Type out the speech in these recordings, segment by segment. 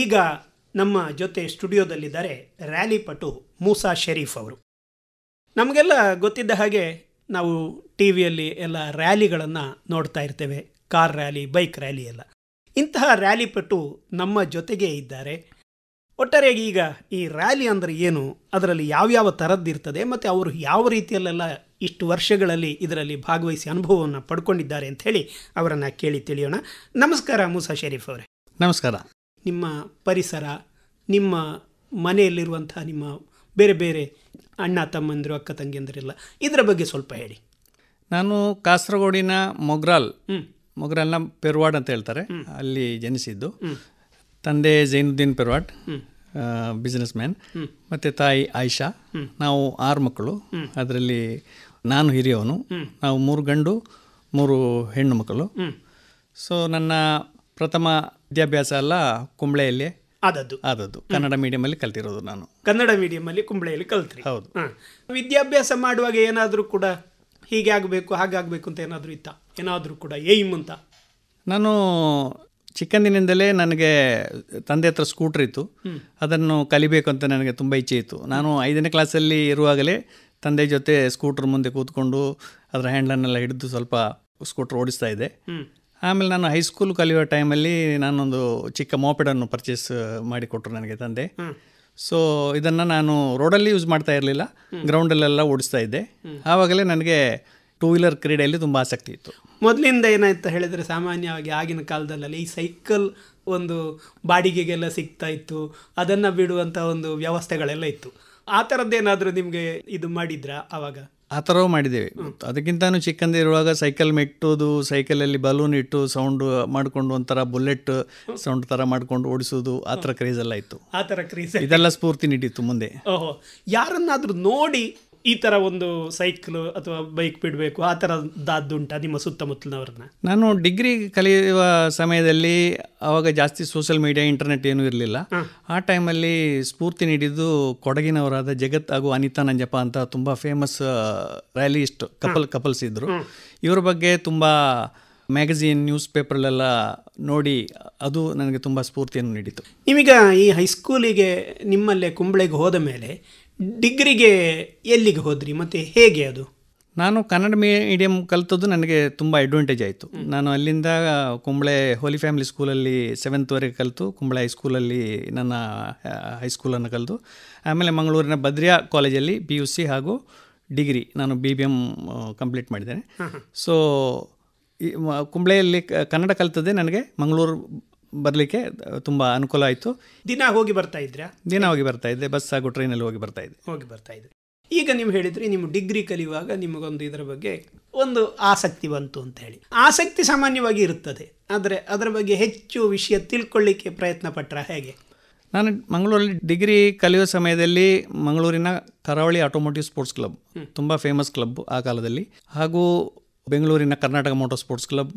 ಈಗ ನಮ್ಮ ಜೊತೆ ಸ್ಟುಡಿಯೋದಲ್ಲಿದ್ದಾರೆ ರ್ಯಾಲಿ ಪಟು ಮೂಸಾ ಶರೀಫ್ ಅವರು ನಮಗೆಲ್ಲ ಗೊತ್ತಿದ್ದ ಹಾಗೆ ನಾವು ಟಿ ವಿಯಲ್ಲಿ ಎಲ್ಲ ರ್ಯಾಲಿಗಳನ್ನು ನೋಡ್ತಾ ಇರ್ತೇವೆ ಕಾರ್ ರ್ಯಾಲಿ ಬೈಕ್ ರ್ಯಾಲಿ ಎಲ್ಲ ಇಂತಹ ರ್ಯಾಲಿ ಪಟು ನಮ್ಮ ಜೊತೆಗೇ ಇದ್ದಾರೆ ಒಟ್ಟಾರೆಯಾಗಿ ಈಗ ಈ ರ್ಯಾಲಿ ಅಂದರೆ ಏನು ಅದರಲ್ಲಿ ಯಾವ್ಯಾವ ಇರ್ತದೆ ಮತ್ತು ಅವರು ಯಾವ ರೀತಿಯಲ್ಲೆಲ್ಲ ಇಷ್ಟು ವರ್ಷಗಳಲ್ಲಿ ಇದರಲ್ಲಿ ಭಾಗವಹಿಸಿ ಅನುಭವವನ್ನು ಪಡ್ಕೊಂಡಿದ್ದಾರೆ ಅಂತ ಹೇಳಿ ಅವರನ್ನು ಕೇಳಿ ತಿಳಿಯೋಣ ನಮಸ್ಕಾರ ಮೂಸಾ ಶರೀಫ್ ಅವರೇ ನಮಸ್ಕಾರ ನಿಮ್ಮ ಪರಿಸರ ನಿಮ್ಮ ಮನೆಯಲ್ಲಿರುವಂತಹ ನಿಮ್ಮ ಬೇರೆ ಬೇರೆ ಅಣ್ಣ ತಮ್ಮಂದಿರು ಅಕ್ಕ ತಂಗಿಯಂದಿರೆಲ್ಲ ಇದರ ಬಗ್ಗೆ ಸ್ವಲ್ಪ ಹೇಳಿ ನಾನು ಕಾಸರಗೋಡಿನ ಮೊಗ್ರಾಲ್ ಮೊಗ್ರಾಲ್ನ ಪೆರ್ವಾಡ್ ಅಂತ ಹೇಳ್ತಾರೆ ಅಲ್ಲಿ ಜನಿಸಿದ್ದು ತಂದೆ ಜೈನುದ್ದೀನ್ ಪೆರ್ವಾಡ್ ಬಿಸ್ನೆಸ್ ಮ್ಯಾನ್ ಮತ್ತು ತಾಯಿ ಆಯಿಷಾ ನಾವು ಆರು ಮಕ್ಕಳು ಅದರಲ್ಲಿ ನಾನು ಹಿರಿಯವನು ನಾವು ಮೂರು ಗಂಡು ಮೂರು ಹೆಣ್ಣು ಮಕ್ಕಳು ಸೊ ನನ್ನ ಪ್ರಥಮ ವಿದ್ಯಾಭ್ಯಾಸ ಅಲ್ಲ ಕುಂಬಳೆಯಲ್ಲಿ ಆದದ್ದು ಆದದ್ದು ಕನ್ನಡ ಅಲ್ಲಿ ಕಲ್ತಿರೋದು ನಾನು ಕನ್ನಡ ಅಲ್ಲಿ ಕುಂಬಳೆಯಲ್ಲಿ ಕಲ್ತ್ರಿ ಹೌದು ವಿದ್ಯಾಭ್ಯಾಸ ಮಾಡುವಾಗ ಏನಾದರೂ ಕೂಡ ಹೀಗೆ ಆಗಬೇಕು ಹಾಗೆ ಅಂತ ಏನಾದರೂ ಇತ್ತ ಏನಾದರೂ ಕೂಡ ಏಮ್ ಅಂತ ನಾನು ಚಿಕ್ಕಂದಿನಿಂದಲೇ ನನಗೆ ತಂದೆ ಹತ್ರ ಸ್ಕೂಟ್ರ್ ಇತ್ತು ಅದನ್ನು ಕಲಿಬೇಕು ಅಂತ ನನಗೆ ತುಂಬ ಇಚ್ಛೆ ಇತ್ತು ನಾನು ಐದನೇ ಕ್ಲಾಸಲ್ಲಿ ಇರುವಾಗಲೇ ತಂದೆ ಜೊತೆ ಸ್ಕೂಟ್ರ್ ಮುಂದೆ ಕೂತ್ಕೊಂಡು ಅದರ ಹ್ಯಾಂಡ್ಲನ್ನೆಲ್ಲ ಹಿಡಿದು ಸ್ವಲ್ಪ ಸ್ಕೂಟ್ರ್ ಓಡಿಸ್ತಾ ಇದ್ದೆ ಆಮೇಲೆ ನಾನು ಹೈಸ್ಕೂಲ್ ಕಲಿಯೋ ಟೈಮಲ್ಲಿ ನಾನೊಂದು ಚಿಕ್ಕ ಮೋಪೆಡನ್ನು ಪರ್ಚೇಸ್ ಮಾಡಿಕೊಟ್ರು ನನಗೆ ತಂದೆ ಸೊ ಇದನ್ನು ನಾನು ರೋಡಲ್ಲಿ ಯೂಸ್ ಮಾಡ್ತಾ ಇರಲಿಲ್ಲ ಗ್ರೌಂಡಲ್ಲೆಲ್ಲ ಓಡಿಸ್ತಾ ಇದ್ದೆ ಆವಾಗಲೇ ನನಗೆ ಟೂ ವೀಲರ್ ಕ್ರೀಡೆಯಲ್ಲಿ ತುಂಬ ಆಸಕ್ತಿ ಇತ್ತು ಮೊದಲಿಂದ ಏನಾಯ್ತು ಹೇಳಿದರೆ ಸಾಮಾನ್ಯವಾಗಿ ಆಗಿನ ಕಾಲದಲ್ಲಿ ಈ ಸೈಕಲ್ ಒಂದು ಬಾಡಿಗೆಗೆಲ್ಲ ಸಿಗ್ತಾ ಇತ್ತು ಅದನ್ನು ಬಿಡುವಂಥ ಒಂದು ವ್ಯವಸ್ಥೆಗಳೆಲ್ಲ ಇತ್ತು ಆ ಥರದ್ದೇನಾದರೂ ನಿಮಗೆ ಇದು ಮಾಡಿದ್ರಾ ಆವಾಗ ಆ ಥರವೂ ಮಾಡಿದ್ದೇವೆ ಅದಕ್ಕಿಂತನೂ ಚಿಕ್ಕಂದಿರುವಾಗ ಇರುವಾಗ ಸೈಕಲ್ ಮೆಟ್ಟೋದು ಸೈಕಲಲ್ಲಿ ಬಲೂನ್ ಇಟ್ಟು ಸೌಂಡ್ ಮಾಡಿಕೊಂಡು ಒಂಥರ ಬುಲೆಟ್ ಸೌಂಡ್ ಥರ ಮಾಡಿಕೊಂಡು ಓಡಿಸೋದು ಆ ಥರ ಕ್ರೇಜ್ ಎಲ್ಲ ಇತ್ತು ಆ ಥರ ಕ್ರೇಜ್ ಇದೆಲ್ಲ ಸ್ಫೂರ್ತಿ ನೀಡಿತ್ತು ಮುಂದೆ ಓಹೋ ಯಾರನ್ನಾದರೂ ನೋಡಿ ಈ ಥರ ಒಂದು ಸೈಕಲ್ ಅಥವಾ ಬೈಕ್ ಬಿಡಬೇಕು ಆ ಥರದ್ದಾದ್ದುಂಟಾ ನಿಮ್ಮ ಸುತ್ತಮುತ್ತಲಿನವ್ರನ್ನ ನಾನು ಡಿಗ್ರಿ ಕಲಿಯುವ ಸಮಯದಲ್ಲಿ ಅವಾಗ ಜಾಸ್ತಿ ಸೋಷಿಯಲ್ ಮೀಡಿಯಾ ಇಂಟರ್ನೆಟ್ ಏನೂ ಇರಲಿಲ್ಲ ಆ ಟೈಮಲ್ಲಿ ಸ್ಫೂರ್ತಿ ನೀಡಿದ್ದು ಕೊಡಗಿನವರಾದ ಜಗತ್ ಹಾಗೂ ಅನಿತಾ ನಂಜಪ್ಪ ಅಂತ ತುಂಬ ಫೇಮಸ್ ರ್ಯಾಲಿಸ್ಟ್ ಕಪಲ್ ಕಪಲ್ಸ್ ಇದ್ದರು ಇವ್ರ ಬಗ್ಗೆ ತುಂಬ ಮ್ಯಾಗಝೀನ್ ನ್ಯೂಸ್ ಪೇಪರ್ಲೆಲ್ಲ ನೋಡಿ ಅದು ನನಗೆ ತುಂಬ ಸ್ಫೂರ್ತಿಯನ್ನು ನೀಡಿತು ನಿಮೀಗ ಈ ಹೈಸ್ಕೂಲಿಗೆ ನಿಮ್ಮಲ್ಲೇ ಕುಂಬಳೆಗೆ ಹೋದ ಮೇಲೆ ಡಿಗ್ರಿಗೆ ಎಲ್ಲಿಗೆ ಹೋದ್ರಿ ಮತ್ತೆ ಹೇಗೆ ಅದು ನಾನು ಕನ್ನಡ ಮೀಡಿಯಂ ಕಲಿತದ್ದು ನನಗೆ ತುಂಬ ಅಡ್ವಾಂಟೇಜ್ ಆಯಿತು ನಾನು ಅಲ್ಲಿಂದ ಕುಂಬಳೆ ಹೋಲಿ ಫ್ಯಾಮಿಲಿ ಸ್ಕೂಲಲ್ಲಿ ಸೆವೆಂತ್ವರೆಗೆ ಕಲಿತು ಕುಂಬಳೆ ಹೈಸ್ಕೂಲಲ್ಲಿ ನನ್ನ ಹೈಸ್ಕೂಲನ್ನು ಕಲಿತು ಆಮೇಲೆ ಮಂಗಳೂರಿನ ಬದ್ರಿಯಾ ಕಾಲೇಜಲ್ಲಿ ಪಿ ಯು ಸಿ ಹಾಗೂ ಡಿಗ್ರಿ ನಾನು ಬಿ ಬಿ ಎಮ್ ಕಂಪ್ಲೀಟ್ ಮಾಡಿದ್ದೇನೆ ಸೊ ಕುಂಬಳೆಯಲ್ಲಿ ಕನ್ನಡ ಕಲಿತದ್ದೇ ನನಗೆ ಮಂಗಳೂರು ಬರಲಿಕ್ಕೆ ತುಂಬ ಅನುಕೂಲ ಆಯಿತು ದಿನ ಹೋಗಿ ಬರ್ತಾ ಇದ್ರಾ ದಿನ ಹೋಗಿ ಬರ್ತಾ ಇದ್ದೆ ಬಸ್ ಹಾಗೂ ಟ್ರೈನಲ್ಲಿ ಹೋಗಿ ಬರ್ತಾ ಇದ್ದೆ ಹೋಗಿ ಬರ್ತಾ ಇದ್ದೆ ಈಗ ನೀವು ಹೇಳಿದ್ರಿ ನಿಮ್ಮ ಡಿಗ್ರಿ ಕಲಿಯುವಾಗ ನಿಮಗೊಂದು ಇದರ ಬಗ್ಗೆ ಒಂದು ಆಸಕ್ತಿ ಬಂತು ಅಂತ ಹೇಳಿ ಆಸಕ್ತಿ ಸಾಮಾನ್ಯವಾಗಿ ಇರುತ್ತದೆ ಆದರೆ ಅದರ ಬಗ್ಗೆ ಹೆಚ್ಚು ವಿಷಯ ತಿಳ್ಕೊಳ್ಳಿಕ್ಕೆ ಪ್ರಯತ್ನ ಪಟ್ಟರ ಹೇಗೆ ನಾನು ಮಂಗಳೂರಲ್ಲಿ ಡಿಗ್ರಿ ಕಲಿಯೋ ಸಮಯದಲ್ಲಿ ಮಂಗಳೂರಿನ ಕರಾವಳಿ ಆಟೋಮೋಟಿವ್ ಸ್ಪೋರ್ಟ್ಸ್ ಕ್ಲಬ್ ತುಂಬ ಫೇಮಸ್ ಕ್ಲಬ್ ಆ ಕಾಲದಲ್ಲಿ ಹಾಗೂ ಬೆಂಗಳೂರಿನ ಕರ್ನಾಟಕ ಮೋಟರ್ ಸ್ಪೋರ್ಟ್ಸ್ ಕ್ಲಬ್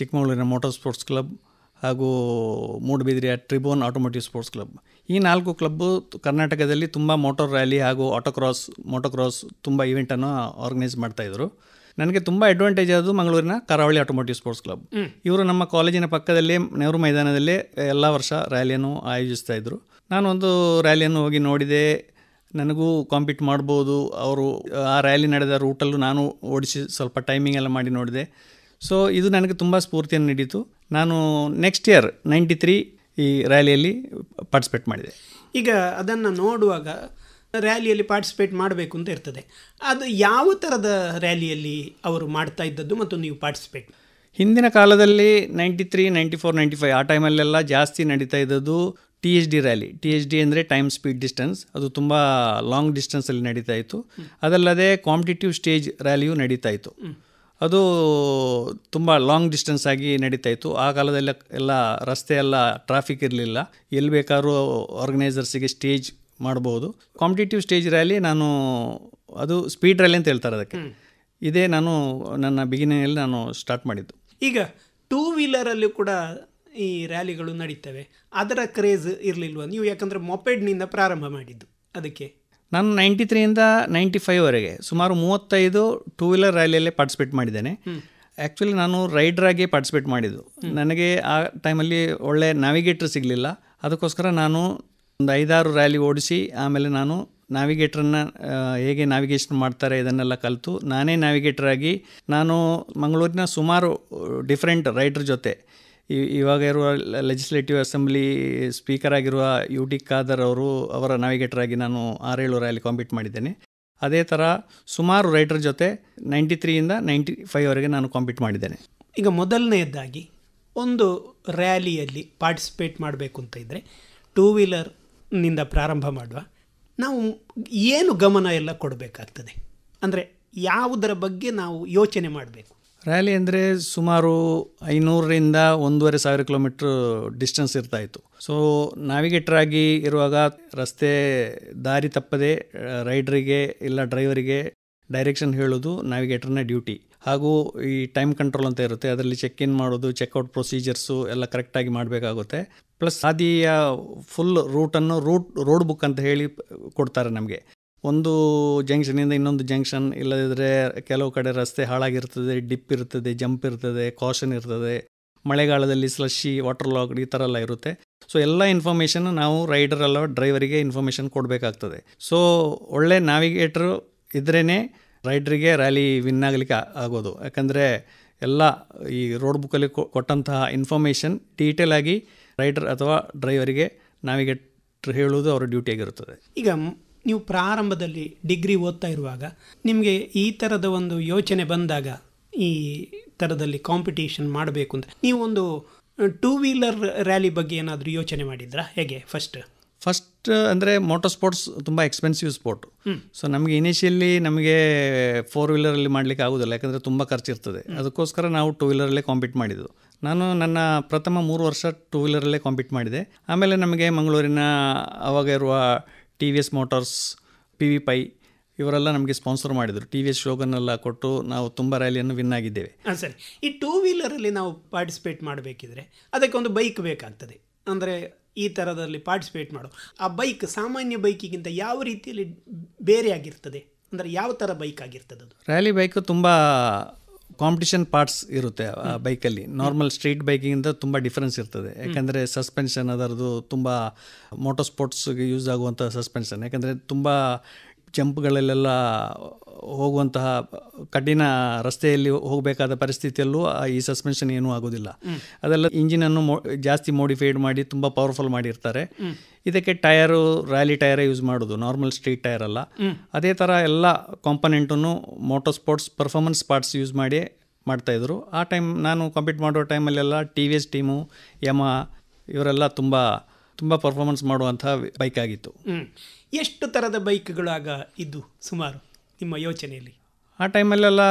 ಚಿಕ್ಕಮಗಳೂರಿನ ಮೋಟರ್ ಸ್ಪೋರ್ಟ್ಸ್ ಕ್ಲಬ್ ಹಾಗೂ ಮೂಡುಬಿದ್ರಿಯ ಟ್ರಿಬೋನ್ ಆಟೋಮೋಟಿವ್ ಸ್ಪೋರ್ಟ್ಸ್ ಕ್ಲಬ್ ಈ ನಾಲ್ಕು ಕ್ಲಬ್ಬು ಕರ್ನಾಟಕದಲ್ಲಿ ತುಂಬ ಮೋಟಾರ್ ರ್ಯಾಲಿ ಹಾಗೂ ಆಟೋಕ್ರಾಸ್ ಮೋಟೋಕ್ರಾಸ್ ತುಂಬ ಈವೆಂಟನ್ನು ಆರ್ಗನೈಸ್ ಮಾಡ್ತಾಯಿದ್ರು ನನಗೆ ತುಂಬ ಅಡ್ವಾಂಟೇಜ್ ಆದದು ಮಂಗಳೂರಿನ ಕರಾವಳಿ ಆಟೋಮೋಟಿವ್ ಸ್ಪೋರ್ಟ್ಸ್ ಕ್ಲಬ್ ಇವರು ನಮ್ಮ ಕಾಲೇಜಿನ ಪಕ್ಕದಲ್ಲಿ ನೆಹರು ಮೈದಾನದಲ್ಲೇ ಎಲ್ಲ ವರ್ಷ ರ್ಯಾಲಿಯನ್ನು ಆಯೋಜಿಸ್ತಾ ಇದ್ದರು ನಾನೊಂದು ರ್ಯಾಲಿಯನ್ನು ಹೋಗಿ ನೋಡಿದೆ ನನಗೂ ಕಾಂಪೀಟ್ ಮಾಡ್ಬೋದು ಅವರು ಆ ರ್ಯಾಲಿ ನಡೆದ ರೂಟಲ್ಲೂ ನಾನು ಓಡಿಸಿ ಸ್ವಲ್ಪ ಟೈಮಿಂಗ್ ಎಲ್ಲ ಮಾಡಿ ನೋಡಿದೆ ಸೊ ಇದು ನನಗೆ ತುಂಬ ಸ್ಫೂರ್ತಿಯನ್ನು ನೀಡಿತು ನಾನು ನೆಕ್ಸ್ಟ್ ಇಯರ್ ನೈಂಟಿ ತ್ರೀ ಈ ರ್ಯಾಲಿಯಲ್ಲಿ ಪಾರ್ಟಿಸಿಪೇಟ್ ಮಾಡಿದೆ ಈಗ ಅದನ್ನು ನೋಡುವಾಗ ರ್ಯಾಲಿಯಲ್ಲಿ ಪಾರ್ಟಿಸಿಪೇಟ್ ಮಾಡಬೇಕು ಅಂತ ಇರ್ತದೆ ಅದು ಯಾವ ಥರದ ರ್ಯಾಲಿಯಲ್ಲಿ ಅವರು ಮಾಡ್ತಾ ಇದ್ದದ್ದು ಮತ್ತು ನೀವು ಪಾರ್ಟಿಸಿಪೇಟ್ ಹಿಂದಿನ ಕಾಲದಲ್ಲಿ ninety three ninety four ninety five ಆ ಟೈಮಲ್ಲೆಲ್ಲ ಜಾಸ್ತಿ ನಡೀತಾ ಇದ್ದದ್ದು T H D rally T H D ಅಂದರೆ ಟೈಮ್ ಸ್ಪೀಡ್ ಡಿಸ್ಟೆನ್ಸ್ ಅದು ತುಂಬ ಲಾಂಗ್ ಡಿಸ್ಟೆನ್ಸಲ್ಲಿ ನಡೀತಾ ಇತ್ತು ಅದಲ್ಲದೆ ಕಾಂಪಿಟೇಟಿವ್ ಸ್ಟೇಜ್ ರ್ಯಾಲಿಯೂ ನಡೀತಾ ಇತ್ತು ಅದು ತುಂಬ ಲಾಂಗ್ ಡಿಸ್ಟೆನ್ಸ್ ಆಗಿ ನಡೀತಾ ಇತ್ತು ಆ ಕಾಲದಲ್ಲಿ ಎಲ್ಲ ರಸ್ತೆ ಎಲ್ಲ ಟ್ರಾಫಿಕ್ ಇರಲಿಲ್ಲ ಎಲ್ಲಿ ಬೇಕಾದ್ರೂ ಆರ್ಗನೈಸರ್ಸಿಗೆ ಸ್ಟೇಜ್ ಮಾಡ್ಬೋದು ಕಾಂಪಿಟೇಟಿವ್ ಸ್ಟೇಜ್ ರ್ಯಾಲಿ ನಾನು ಅದು ಸ್ಪೀಡ್ ರ್ಯಾಲಿ ಅಂತ ಹೇಳ್ತಾರೆ ಅದಕ್ಕೆ ಇದೇ ನಾನು ನನ್ನ ಬಿಗಿನಿಂಗಲ್ಲಿ ನಾನು ಸ್ಟಾರ್ಟ್ ಮಾಡಿದ್ದು ಈಗ ಟೂ ವೀಲರಲ್ಲೂ ಕೂಡ ಈ ರ್ಯಾಲಿಗಳು ನಡೀತವೆ ಅದರ ಕ್ರೇಜ್ ಇರಲಿಲ್ವ ನೀವು ಯಾಕಂದರೆ ಮೊಪೆಡ್ನಿಂದ ಪ್ರಾರಂಭ ಮಾಡಿದ್ದು ಅದಕ್ಕೆ ನಾನು ನೈಂಟಿ ತ್ರೀಯಿಂದ ನೈಂಟಿ ಫೈವ್ವರೆಗೆ ಸುಮಾರು ಮೂವತ್ತೈದು ಟೂ ವೀಲರ್ ರ್ಯಾಲಿಯಲ್ಲೇ ಪಾರ್ಟಿಸಿಪೇಟ್ ಮಾಡಿದ್ದೇನೆ ಆ್ಯಕ್ಚುಲಿ ನಾನು ರೈಡ್ರಾಗಿ ಪಾರ್ಟಿಸಿಪೇಟ್ ಮಾಡಿದ್ದು ನನಗೆ ಆ ಟೈಮಲ್ಲಿ ಒಳ್ಳೆ ನ್ಯಾವಿಗೇಟ್ರ್ ಸಿಗಲಿಲ್ಲ ಅದಕ್ಕೋಸ್ಕರ ನಾನು ಒಂದು ಐದಾರು ರ್ಯಾಲಿ ಓಡಿಸಿ ಆಮೇಲೆ ನಾನು ನ್ಯಾವಿಗೇಟ್ರನ್ನ ಹೇಗೆ ನಾವಿಗೇಷನ್ ಮಾಡ್ತಾರೆ ಇದನ್ನೆಲ್ಲ ಕಲಿತು ನಾನೇ ನಾವಿಗೇಟ್ರಾಗಿ ನಾನು ಮಂಗಳೂರಿನ ಸುಮಾರು ಡಿಫ್ರೆಂಟ್ ರೈಡ್ರ್ ಜೊತೆ ಇವಾಗ ಇರುವ ಲೆಜಿಸ್ಲೇಟಿವ್ ಅಸೆಂಬ್ಲಿ ಸ್ಪೀಕರ್ ಆಗಿರುವ ಯು ಟಿ ಖಾದರ್ ಅವರು ಅವರ ನಾವಿಗೇಟರ್ ಆಗಿ ನಾನು ಆರೇಳು ರ್ಯಾಲಿ ಕಾಂಪೀಟ್ ಮಾಡಿದ್ದೇನೆ ಅದೇ ಥರ ಸುಮಾರು ರೈಟರ್ ಜೊತೆ ನೈಂಟಿ ತ್ರೀಯಿಂದ ನೈಂಟಿ ಫೈವ್ವರೆಗೆ ನಾನು ಕಾಂಪೀಟ್ ಮಾಡಿದ್ದೇನೆ ಈಗ ಮೊದಲನೆಯದಾಗಿ ಒಂದು ರ್ಯಾಲಿಯಲ್ಲಿ ಪಾರ್ಟಿಸಿಪೇಟ್ ಮಾಡಬೇಕು ಅಂತ ಇದ್ದರೆ ಟೂ ವೀಲರ್ನಿಂದ ಪ್ರಾರಂಭ ಮಾಡುವ ನಾವು ಏನು ಗಮನ ಎಲ್ಲ ಕೊಡಬೇಕಾಗ್ತದೆ ಅಂದರೆ ಯಾವುದರ ಬಗ್ಗೆ ನಾವು ಯೋಚನೆ ಮಾಡಬೇಕು ರ್ಯಾಲಿ ಅಂದರೆ ಸುಮಾರು ಐನೂರರಿಂದ ಒಂದೂವರೆ ಸಾವಿರ ಕಿಲೋಮೀಟ್ರ್ ಡಿಸ್ಟೆನ್ಸ್ ಇರ್ತಾಯಿತ್ತು ಸೊ ಆಗಿ ಇರುವಾಗ ರಸ್ತೆ ದಾರಿ ತಪ್ಪದೆ ರೈಡ್ರಿಗೆ ಇಲ್ಲ ಡ್ರೈವರಿಗೆ ಡೈರೆಕ್ಷನ್ ಹೇಳೋದು ನಾವಿಗೇಟರ್ನ ಡ್ಯೂಟಿ ಹಾಗೂ ಈ ಟೈಮ್ ಕಂಟ್ರೋಲ್ ಅಂತ ಇರುತ್ತೆ ಅದರಲ್ಲಿ ಚೆಕ್ ಇನ್ ಮಾಡೋದು ಚೆಕ್ಔಟ್ ಪ್ರೊಸೀಜರ್ಸು ಎಲ್ಲ ಕರೆಕ್ಟಾಗಿ ಮಾಡಬೇಕಾಗುತ್ತೆ ಪ್ಲಸ್ ಹಾದಿಯ ಫುಲ್ ರೂಟನ್ನು ರೂಟ್ ರೋಡ್ ಬುಕ್ ಅಂತ ಹೇಳಿ ಕೊಡ್ತಾರೆ ನಮಗೆ ಒಂದು ಜಂಕ್ಷನಿಂದ ಇನ್ನೊಂದು ಜಂಕ್ಷನ್ ಇಲ್ಲದಿದ್ದರೆ ಕೆಲವು ಕಡೆ ರಸ್ತೆ ಹಾಳಾಗಿರ್ತದೆ ಡಿಪ್ ಇರ್ತದೆ ಜಂಪ್ ಇರ್ತದೆ ಕಾಷನ್ ಇರ್ತದೆ ಮಳೆಗಾಲದಲ್ಲಿ ಸ್ಲಶಿ ವಾಟರ್ ಲಾಕ್ ಈ ಥರ ಎಲ್ಲ ಇರುತ್ತೆ ಸೊ ಎಲ್ಲ ಇನ್ಫಾರ್ಮೇಷನ್ ನಾವು ರೈಡರ್ ಅಲ್ಲ ಡ್ರೈವರಿಗೆ ಇನ್ಫಾರ್ಮೇಷನ್ ಕೊಡಬೇಕಾಗ್ತದೆ ಸೊ ಒಳ್ಳೆ ನಾವಿಗೇಟರು ಇದ್ರೇ ರೈಡ್ರಿಗೆ ರ್ಯಾಲಿ ವಿನ್ ಆಗಲಿಕ್ಕೆ ಆಗೋದು ಯಾಕಂದರೆ ಎಲ್ಲ ಈ ರೋಡ್ ಬುಕ್ಕಲ್ಲಿ ಕೊಟ್ಟಂತಹ ಇನ್ಫಾರ್ಮೇಷನ್ ಡೀಟೇಲ್ ಆಗಿ ರೈಡರ್ ಅಥವಾ ಡ್ರೈವರಿಗೆ ನಾವಿಗೇಟ್ರು ಹೇಳುವುದು ಅವರ ಡ್ಯೂಟಿಯಾಗಿರುತ್ತದೆ ಈಗ ನೀವು ಪ್ರಾರಂಭದಲ್ಲಿ ಡಿಗ್ರಿ ಓದ್ತಾ ಇರುವಾಗ ನಿಮಗೆ ಈ ಥರದ ಒಂದು ಯೋಚನೆ ಬಂದಾಗ ಈ ಥರದಲ್ಲಿ ಕಾಂಪಿಟೇಷನ್ ಮಾಡಬೇಕು ಅಂತ ನೀವೊಂದು ಟೂ ವೀಲರ್ ರ್ಯಾಲಿ ಬಗ್ಗೆ ಏನಾದರೂ ಯೋಚನೆ ಮಾಡಿದ್ರಾ ಹೇಗೆ ಫಸ್ಟ್ ಫಸ್ಟ್ ಅಂದರೆ ಮೋಟರ್ ಸ್ಪೋರ್ಟ್ಸ್ ತುಂಬ ಎಕ್ಸ್ಪೆನ್ಸಿವ್ ಸ್ಪೋರ್ಟ್ ಸೊ ನಮಗೆ ಇನಿಷಿಯಲಿ ನಮಗೆ ಫೋರ್ ವೀಲರಲ್ಲಿ ಮಾಡಲಿಕ್ಕೆ ಆಗೋದಿಲ್ಲ ಯಾಕಂದರೆ ತುಂಬ ಖರ್ಚಿರ್ತದೆ ಅದಕ್ಕೋಸ್ಕರ ನಾವು ಟೂ ವೀಲರಲ್ಲೇ ಕಾಂಪೀಟ್ ಮಾಡಿದ್ದು ನಾನು ನನ್ನ ಪ್ರಥಮ ಮೂರು ವರ್ಷ ಟೂ ವೀಲರಲ್ಲೇ ಕಾಂಪೀಟ್ ಮಾಡಿದೆ ಆಮೇಲೆ ನಮಗೆ ಮಂಗಳೂರಿನ ಅವಾಗ ಇರುವ T V S motors P V Pai ಇವರೆಲ್ಲ ನಮಗೆ ಸ್ಪಾನ್ಸರ್ ಮಾಡಿದರು ಟಿ ವಿ ಎಸ್ ಶೋಗನ್ನೆಲ್ಲ ಕೊಟ್ಟು ನಾವು ತುಂಬ ರ್ಯಾಲಿಯನ್ನು ವಿನ್ ಆಗಿದ್ದೇವೆ ಹಾಂ ಸರಿ ಈ ಟೂ ವೀಲರಲ್ಲಿ ನಾವು ಪಾರ್ಟಿಸಿಪೇಟ್ ಮಾಡಬೇಕಿದ್ರೆ ಅದಕ್ಕೆ ಒಂದು ಬೈಕ್ ಬೇಕಾಗ್ತದೆ ಅಂದರೆ ಈ ಥರದಲ್ಲಿ ಪಾರ್ಟಿಸಿಪೇಟ್ ಮಾಡು ಆ ಬೈಕ್ ಸಾಮಾನ್ಯ ಬೈಕಿಗಿಂತ ಯಾವ ರೀತಿಯಲ್ಲಿ ಬೇರೆ ಆಗಿರ್ತದೆ ಅಂದರೆ ಯಾವ ಥರ ಬೈಕ್ ಆಗಿರ್ತದೆ ಅದು ರ್ಯಾಲಿ ಬೈಕ್ ತುಂಬ ಕಾಂಪಿಟಿಷನ್ ಪಾರ್ಟ್ಸ್ ಇರುತ್ತೆ ಆ ಬೈಕಲ್ಲಿ ನಾರ್ಮಲ್ ಸ್ಟ್ರೀಟ್ ಬೈಕಿಂದ ತುಂಬ ಡಿಫ್ರೆನ್ಸ್ ಇರ್ತದೆ ಯಾಕೆಂದರೆ ಸಸ್ಪೆನ್ಷನ್ ಅದರದ್ದು ತುಂಬ ಮೋಟೋ ಸ್ಪೋರ್ಟ್ಸ್ಗೆ ಯೂಸ್ ಆಗುವಂಥ ಸಸ್ಪೆನ್ಷನ್ ಯಾಕಂದರೆ ತುಂಬ ಜಂಪ್ಗಳಲ್ಲೆಲ್ಲ ಹೋಗುವಂತಹ ಕಠಿಣ ರಸ್ತೆಯಲ್ಲಿ ಹೋಗಬೇಕಾದ ಪರಿಸ್ಥಿತಿಯಲ್ಲೂ ಈ ಸಸ್ಪೆನ್ಷನ್ ಏನೂ ಆಗೋದಿಲ್ಲ ಅದೆಲ್ಲ ಇಂಜಿನನ್ನು ಮೋ ಜಾಸ್ತಿ ಮೋಡಿಫೈಡ್ ಮಾಡಿ ತುಂಬ ಪವರ್ಫುಲ್ ಮಾಡಿರ್ತಾರೆ ಇದಕ್ಕೆ ಟೈರು ರ್ಯಾಲಿ ಟೈರ ಯೂಸ್ ಮಾಡೋದು ನಾರ್ಮಲ್ ಸ್ಟ್ರೀಟ್ ಟೈರ್ ಅಲ್ಲ ಅದೇ ಥರ ಎಲ್ಲ ಕಾಂಪೊನೆಂಟನ್ನು moto sports performance parts use ಮಾಡಿ ಮಾಡ್ತಾಯಿದ್ರು ಆ ಟೈಮ್ ನಾನು ಕಂಪೀಟ್ ಮಾಡೋ ಟೈಮಲ್ಲೆಲ್ಲ ಟಿ ವಿ ಎಸ್ ಟೀಮು ಯಮ ಇವರೆಲ್ಲ ತುಂಬ ತುಂಬ ಪರ್ಫಾರ್ಮೆನ್ಸ್ ಮಾಡುವಂಥ ಬೈಕ್ ಆಗಿತ್ತು ಎಷ್ಟು ಥರದ ಬೈಕ್ಗಳಾಗ ಇದ್ದು ಸುಮಾರು ನಿಮ್ಮ ಯೋಚನೆಯಲ್ಲಿ ಆ ಟೈಮಲ್ಲೆಲ್ಲ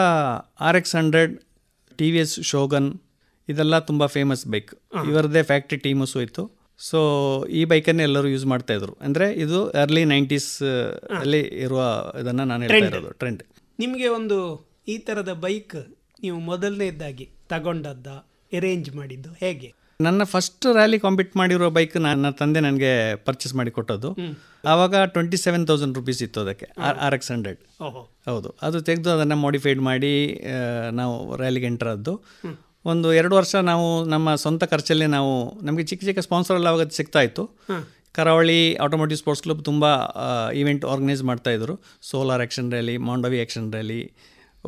R X hundred T V S Shogun ಇದೆಲ್ಲ ತುಂಬ ಫೇಮಸ್ ಬೈಕ್ ಇವರದೇ ಫ್ಯಾಕ್ಟ್ರಿ ಟೀಮಸ್ಸು ಇತ್ತು ಸೊ ಈ ಬೈಕನ್ನೇ ಎಲ್ಲರೂ ಯೂಸ್ ಮಾಡ್ತಾಯಿದ್ರು ಅಂದರೆ ಇದು ಅರ್ಲಿ ನೈಂಟೀಸ್ ಅಲ್ಲಿ ಇರುವ ಇದನ್ನು ನಾನು ಹೇಳ್ತಾ ಇರೋದು ಟ್ರೆಂಡ್ ನಿಮಗೆ ಒಂದು ಈ ಥರದ ಬೈಕ್ ನೀವು ಮೊದಲನೇದಾಗಿ ತಗೊಂಡದ್ದ ಅರೇಂಜ್ ಮಾಡಿದ್ದು ಹೇಗೆ ನನ್ನ ಫಸ್ಟ್ ರ್ಯಾಲಿ ಕಾಂಪಿಟ್ ಮಾಡಿರೋ ಬೈಕ್ ನನ್ನ ತಂದೆ ನನಗೆ ಪರ್ಚೇಸ್ ಮಾಡಿ ಕೊಟ್ಟದ್ದು ಆವಾಗ ಟ್ವೆಂಟಿ ಸೆವೆನ್ ತೌಸಂಡ್ ರುಪೀಸ್ ಇತ್ತು ಅದಕ್ಕೆ ಆರ್ ಎಕ್ಸ್ ಹಂಡ್ರೆಡ್ ಹೌದು ಅದು ತೆಗೆದು ಅದನ್ನು ಮಾಡಿಫೈಡ್ ಮಾಡಿ ನಾವು ರ್ಯಾಲಿಗೆ ಎಂಟರ್ ಆದ್ದು ಒಂದು ಎರಡು ವರ್ಷ ನಾವು ನಮ್ಮ ಸ್ವಂತ ಖರ್ಚಲ್ಲೇ ನಾವು ನಮಗೆ ಚಿಕ್ಕ ಚಿಕ್ಕ ಸ್ಪಾನ್ಸರ್ ಎಲ್ಲ ಅವಾಗ ಸಿಗ್ತಾ ಇತ್ತು ಕರಾವಳಿ ಆಟೋಮೋಟಿವ್ ಸ್ಪೋರ್ಟ್ಸ್ ಕ್ಲಬ್ ತುಂಬ ಈವೆಂಟ್ ಆರ್ಗನೈಸ್ ಮಾಡ್ತಾ ಇದ್ರು solar action rally Mandovi action rally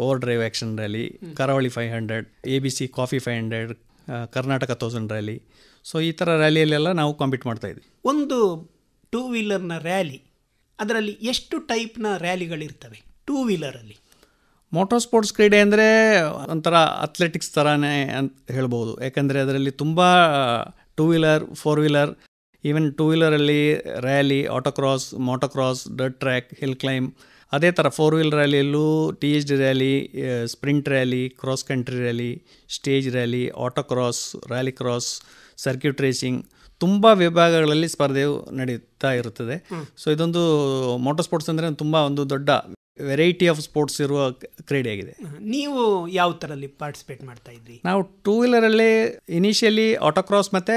over drive action rally Karavali five hundred A B C coffee five hundred Karnataka thousand rally so ಈ ಥರ ರ್ಯಾಲಿಯಲ್ಲೆಲ್ಲ ನಾವು ಕಾಂಪೀಟ್ ಇದ್ವಿ ಒಂದು ಟೂ ವೀಲರ್ನ ರ್ಯಾಲಿ ಅದರಲ್ಲಿ ಎಷ್ಟು ಟೈಪ್ನ ರ್ಯಾಲಿಗಳಿರ್ತವೆ ಟೂ ವೀಲರಲ್ಲಿ ಮೋಟಾರ್ ಸ್ಪೋರ್ಟ್ಸ್ ಕ್ರೀಡೆ ಅಂದರೆ ಒಂಥರ ಅಥ್ಲೆಟಿಕ್ಸ್ ಥರನೇ ಅಂತ ಹೇಳ್ಬೋದು ಯಾಕಂದರೆ ಅದರಲ್ಲಿ ತುಂಬ two wheeler four wheeler even two ವೀಲರಲ್ಲಿ rally autocross motocross dirt track hill climb ಅದೇ ಥರ ಫೋರ್ ವೀಲ್ ರ್ಯಾಲಿಯಲ್ಲೂ T H D rally sprint rally cross country rally stage rally auto cross rally cross circuit racing ತುಂಬ ವಿಭಾಗಗಳಲ್ಲಿ ಸ್ಪರ್ಧೆಯು ನಡೀತಾ ಇರುತ್ತದೆ so ಇದೊಂದು ಮೋಟರ್ ಸ್ಪೋರ್ಟ್ಸ್ ಅಂದರೆ ತುಂಬ ಒಂದು ದೊಡ್ಡ ವೆರೈಟಿ ಆಫ್ ಸ್ಪೋರ್ಟ್ಸ್ ಇರುವ ಕ್ರೀಡೆಯಾಗಿದೆ ನೀವು ಯಾವ ಥರಲ್ಲಿ ಪಾರ್ಟಿಸಿಪೇಟ್ ಮಾಡ್ತಾ ಇದ್ರಿ ನಾವು ಟೂ ವೀಲರಲ್ಲಿ ಇನಿಷಿಯಲಿ ಕ್ರಾಸ್ ಮತ್ತು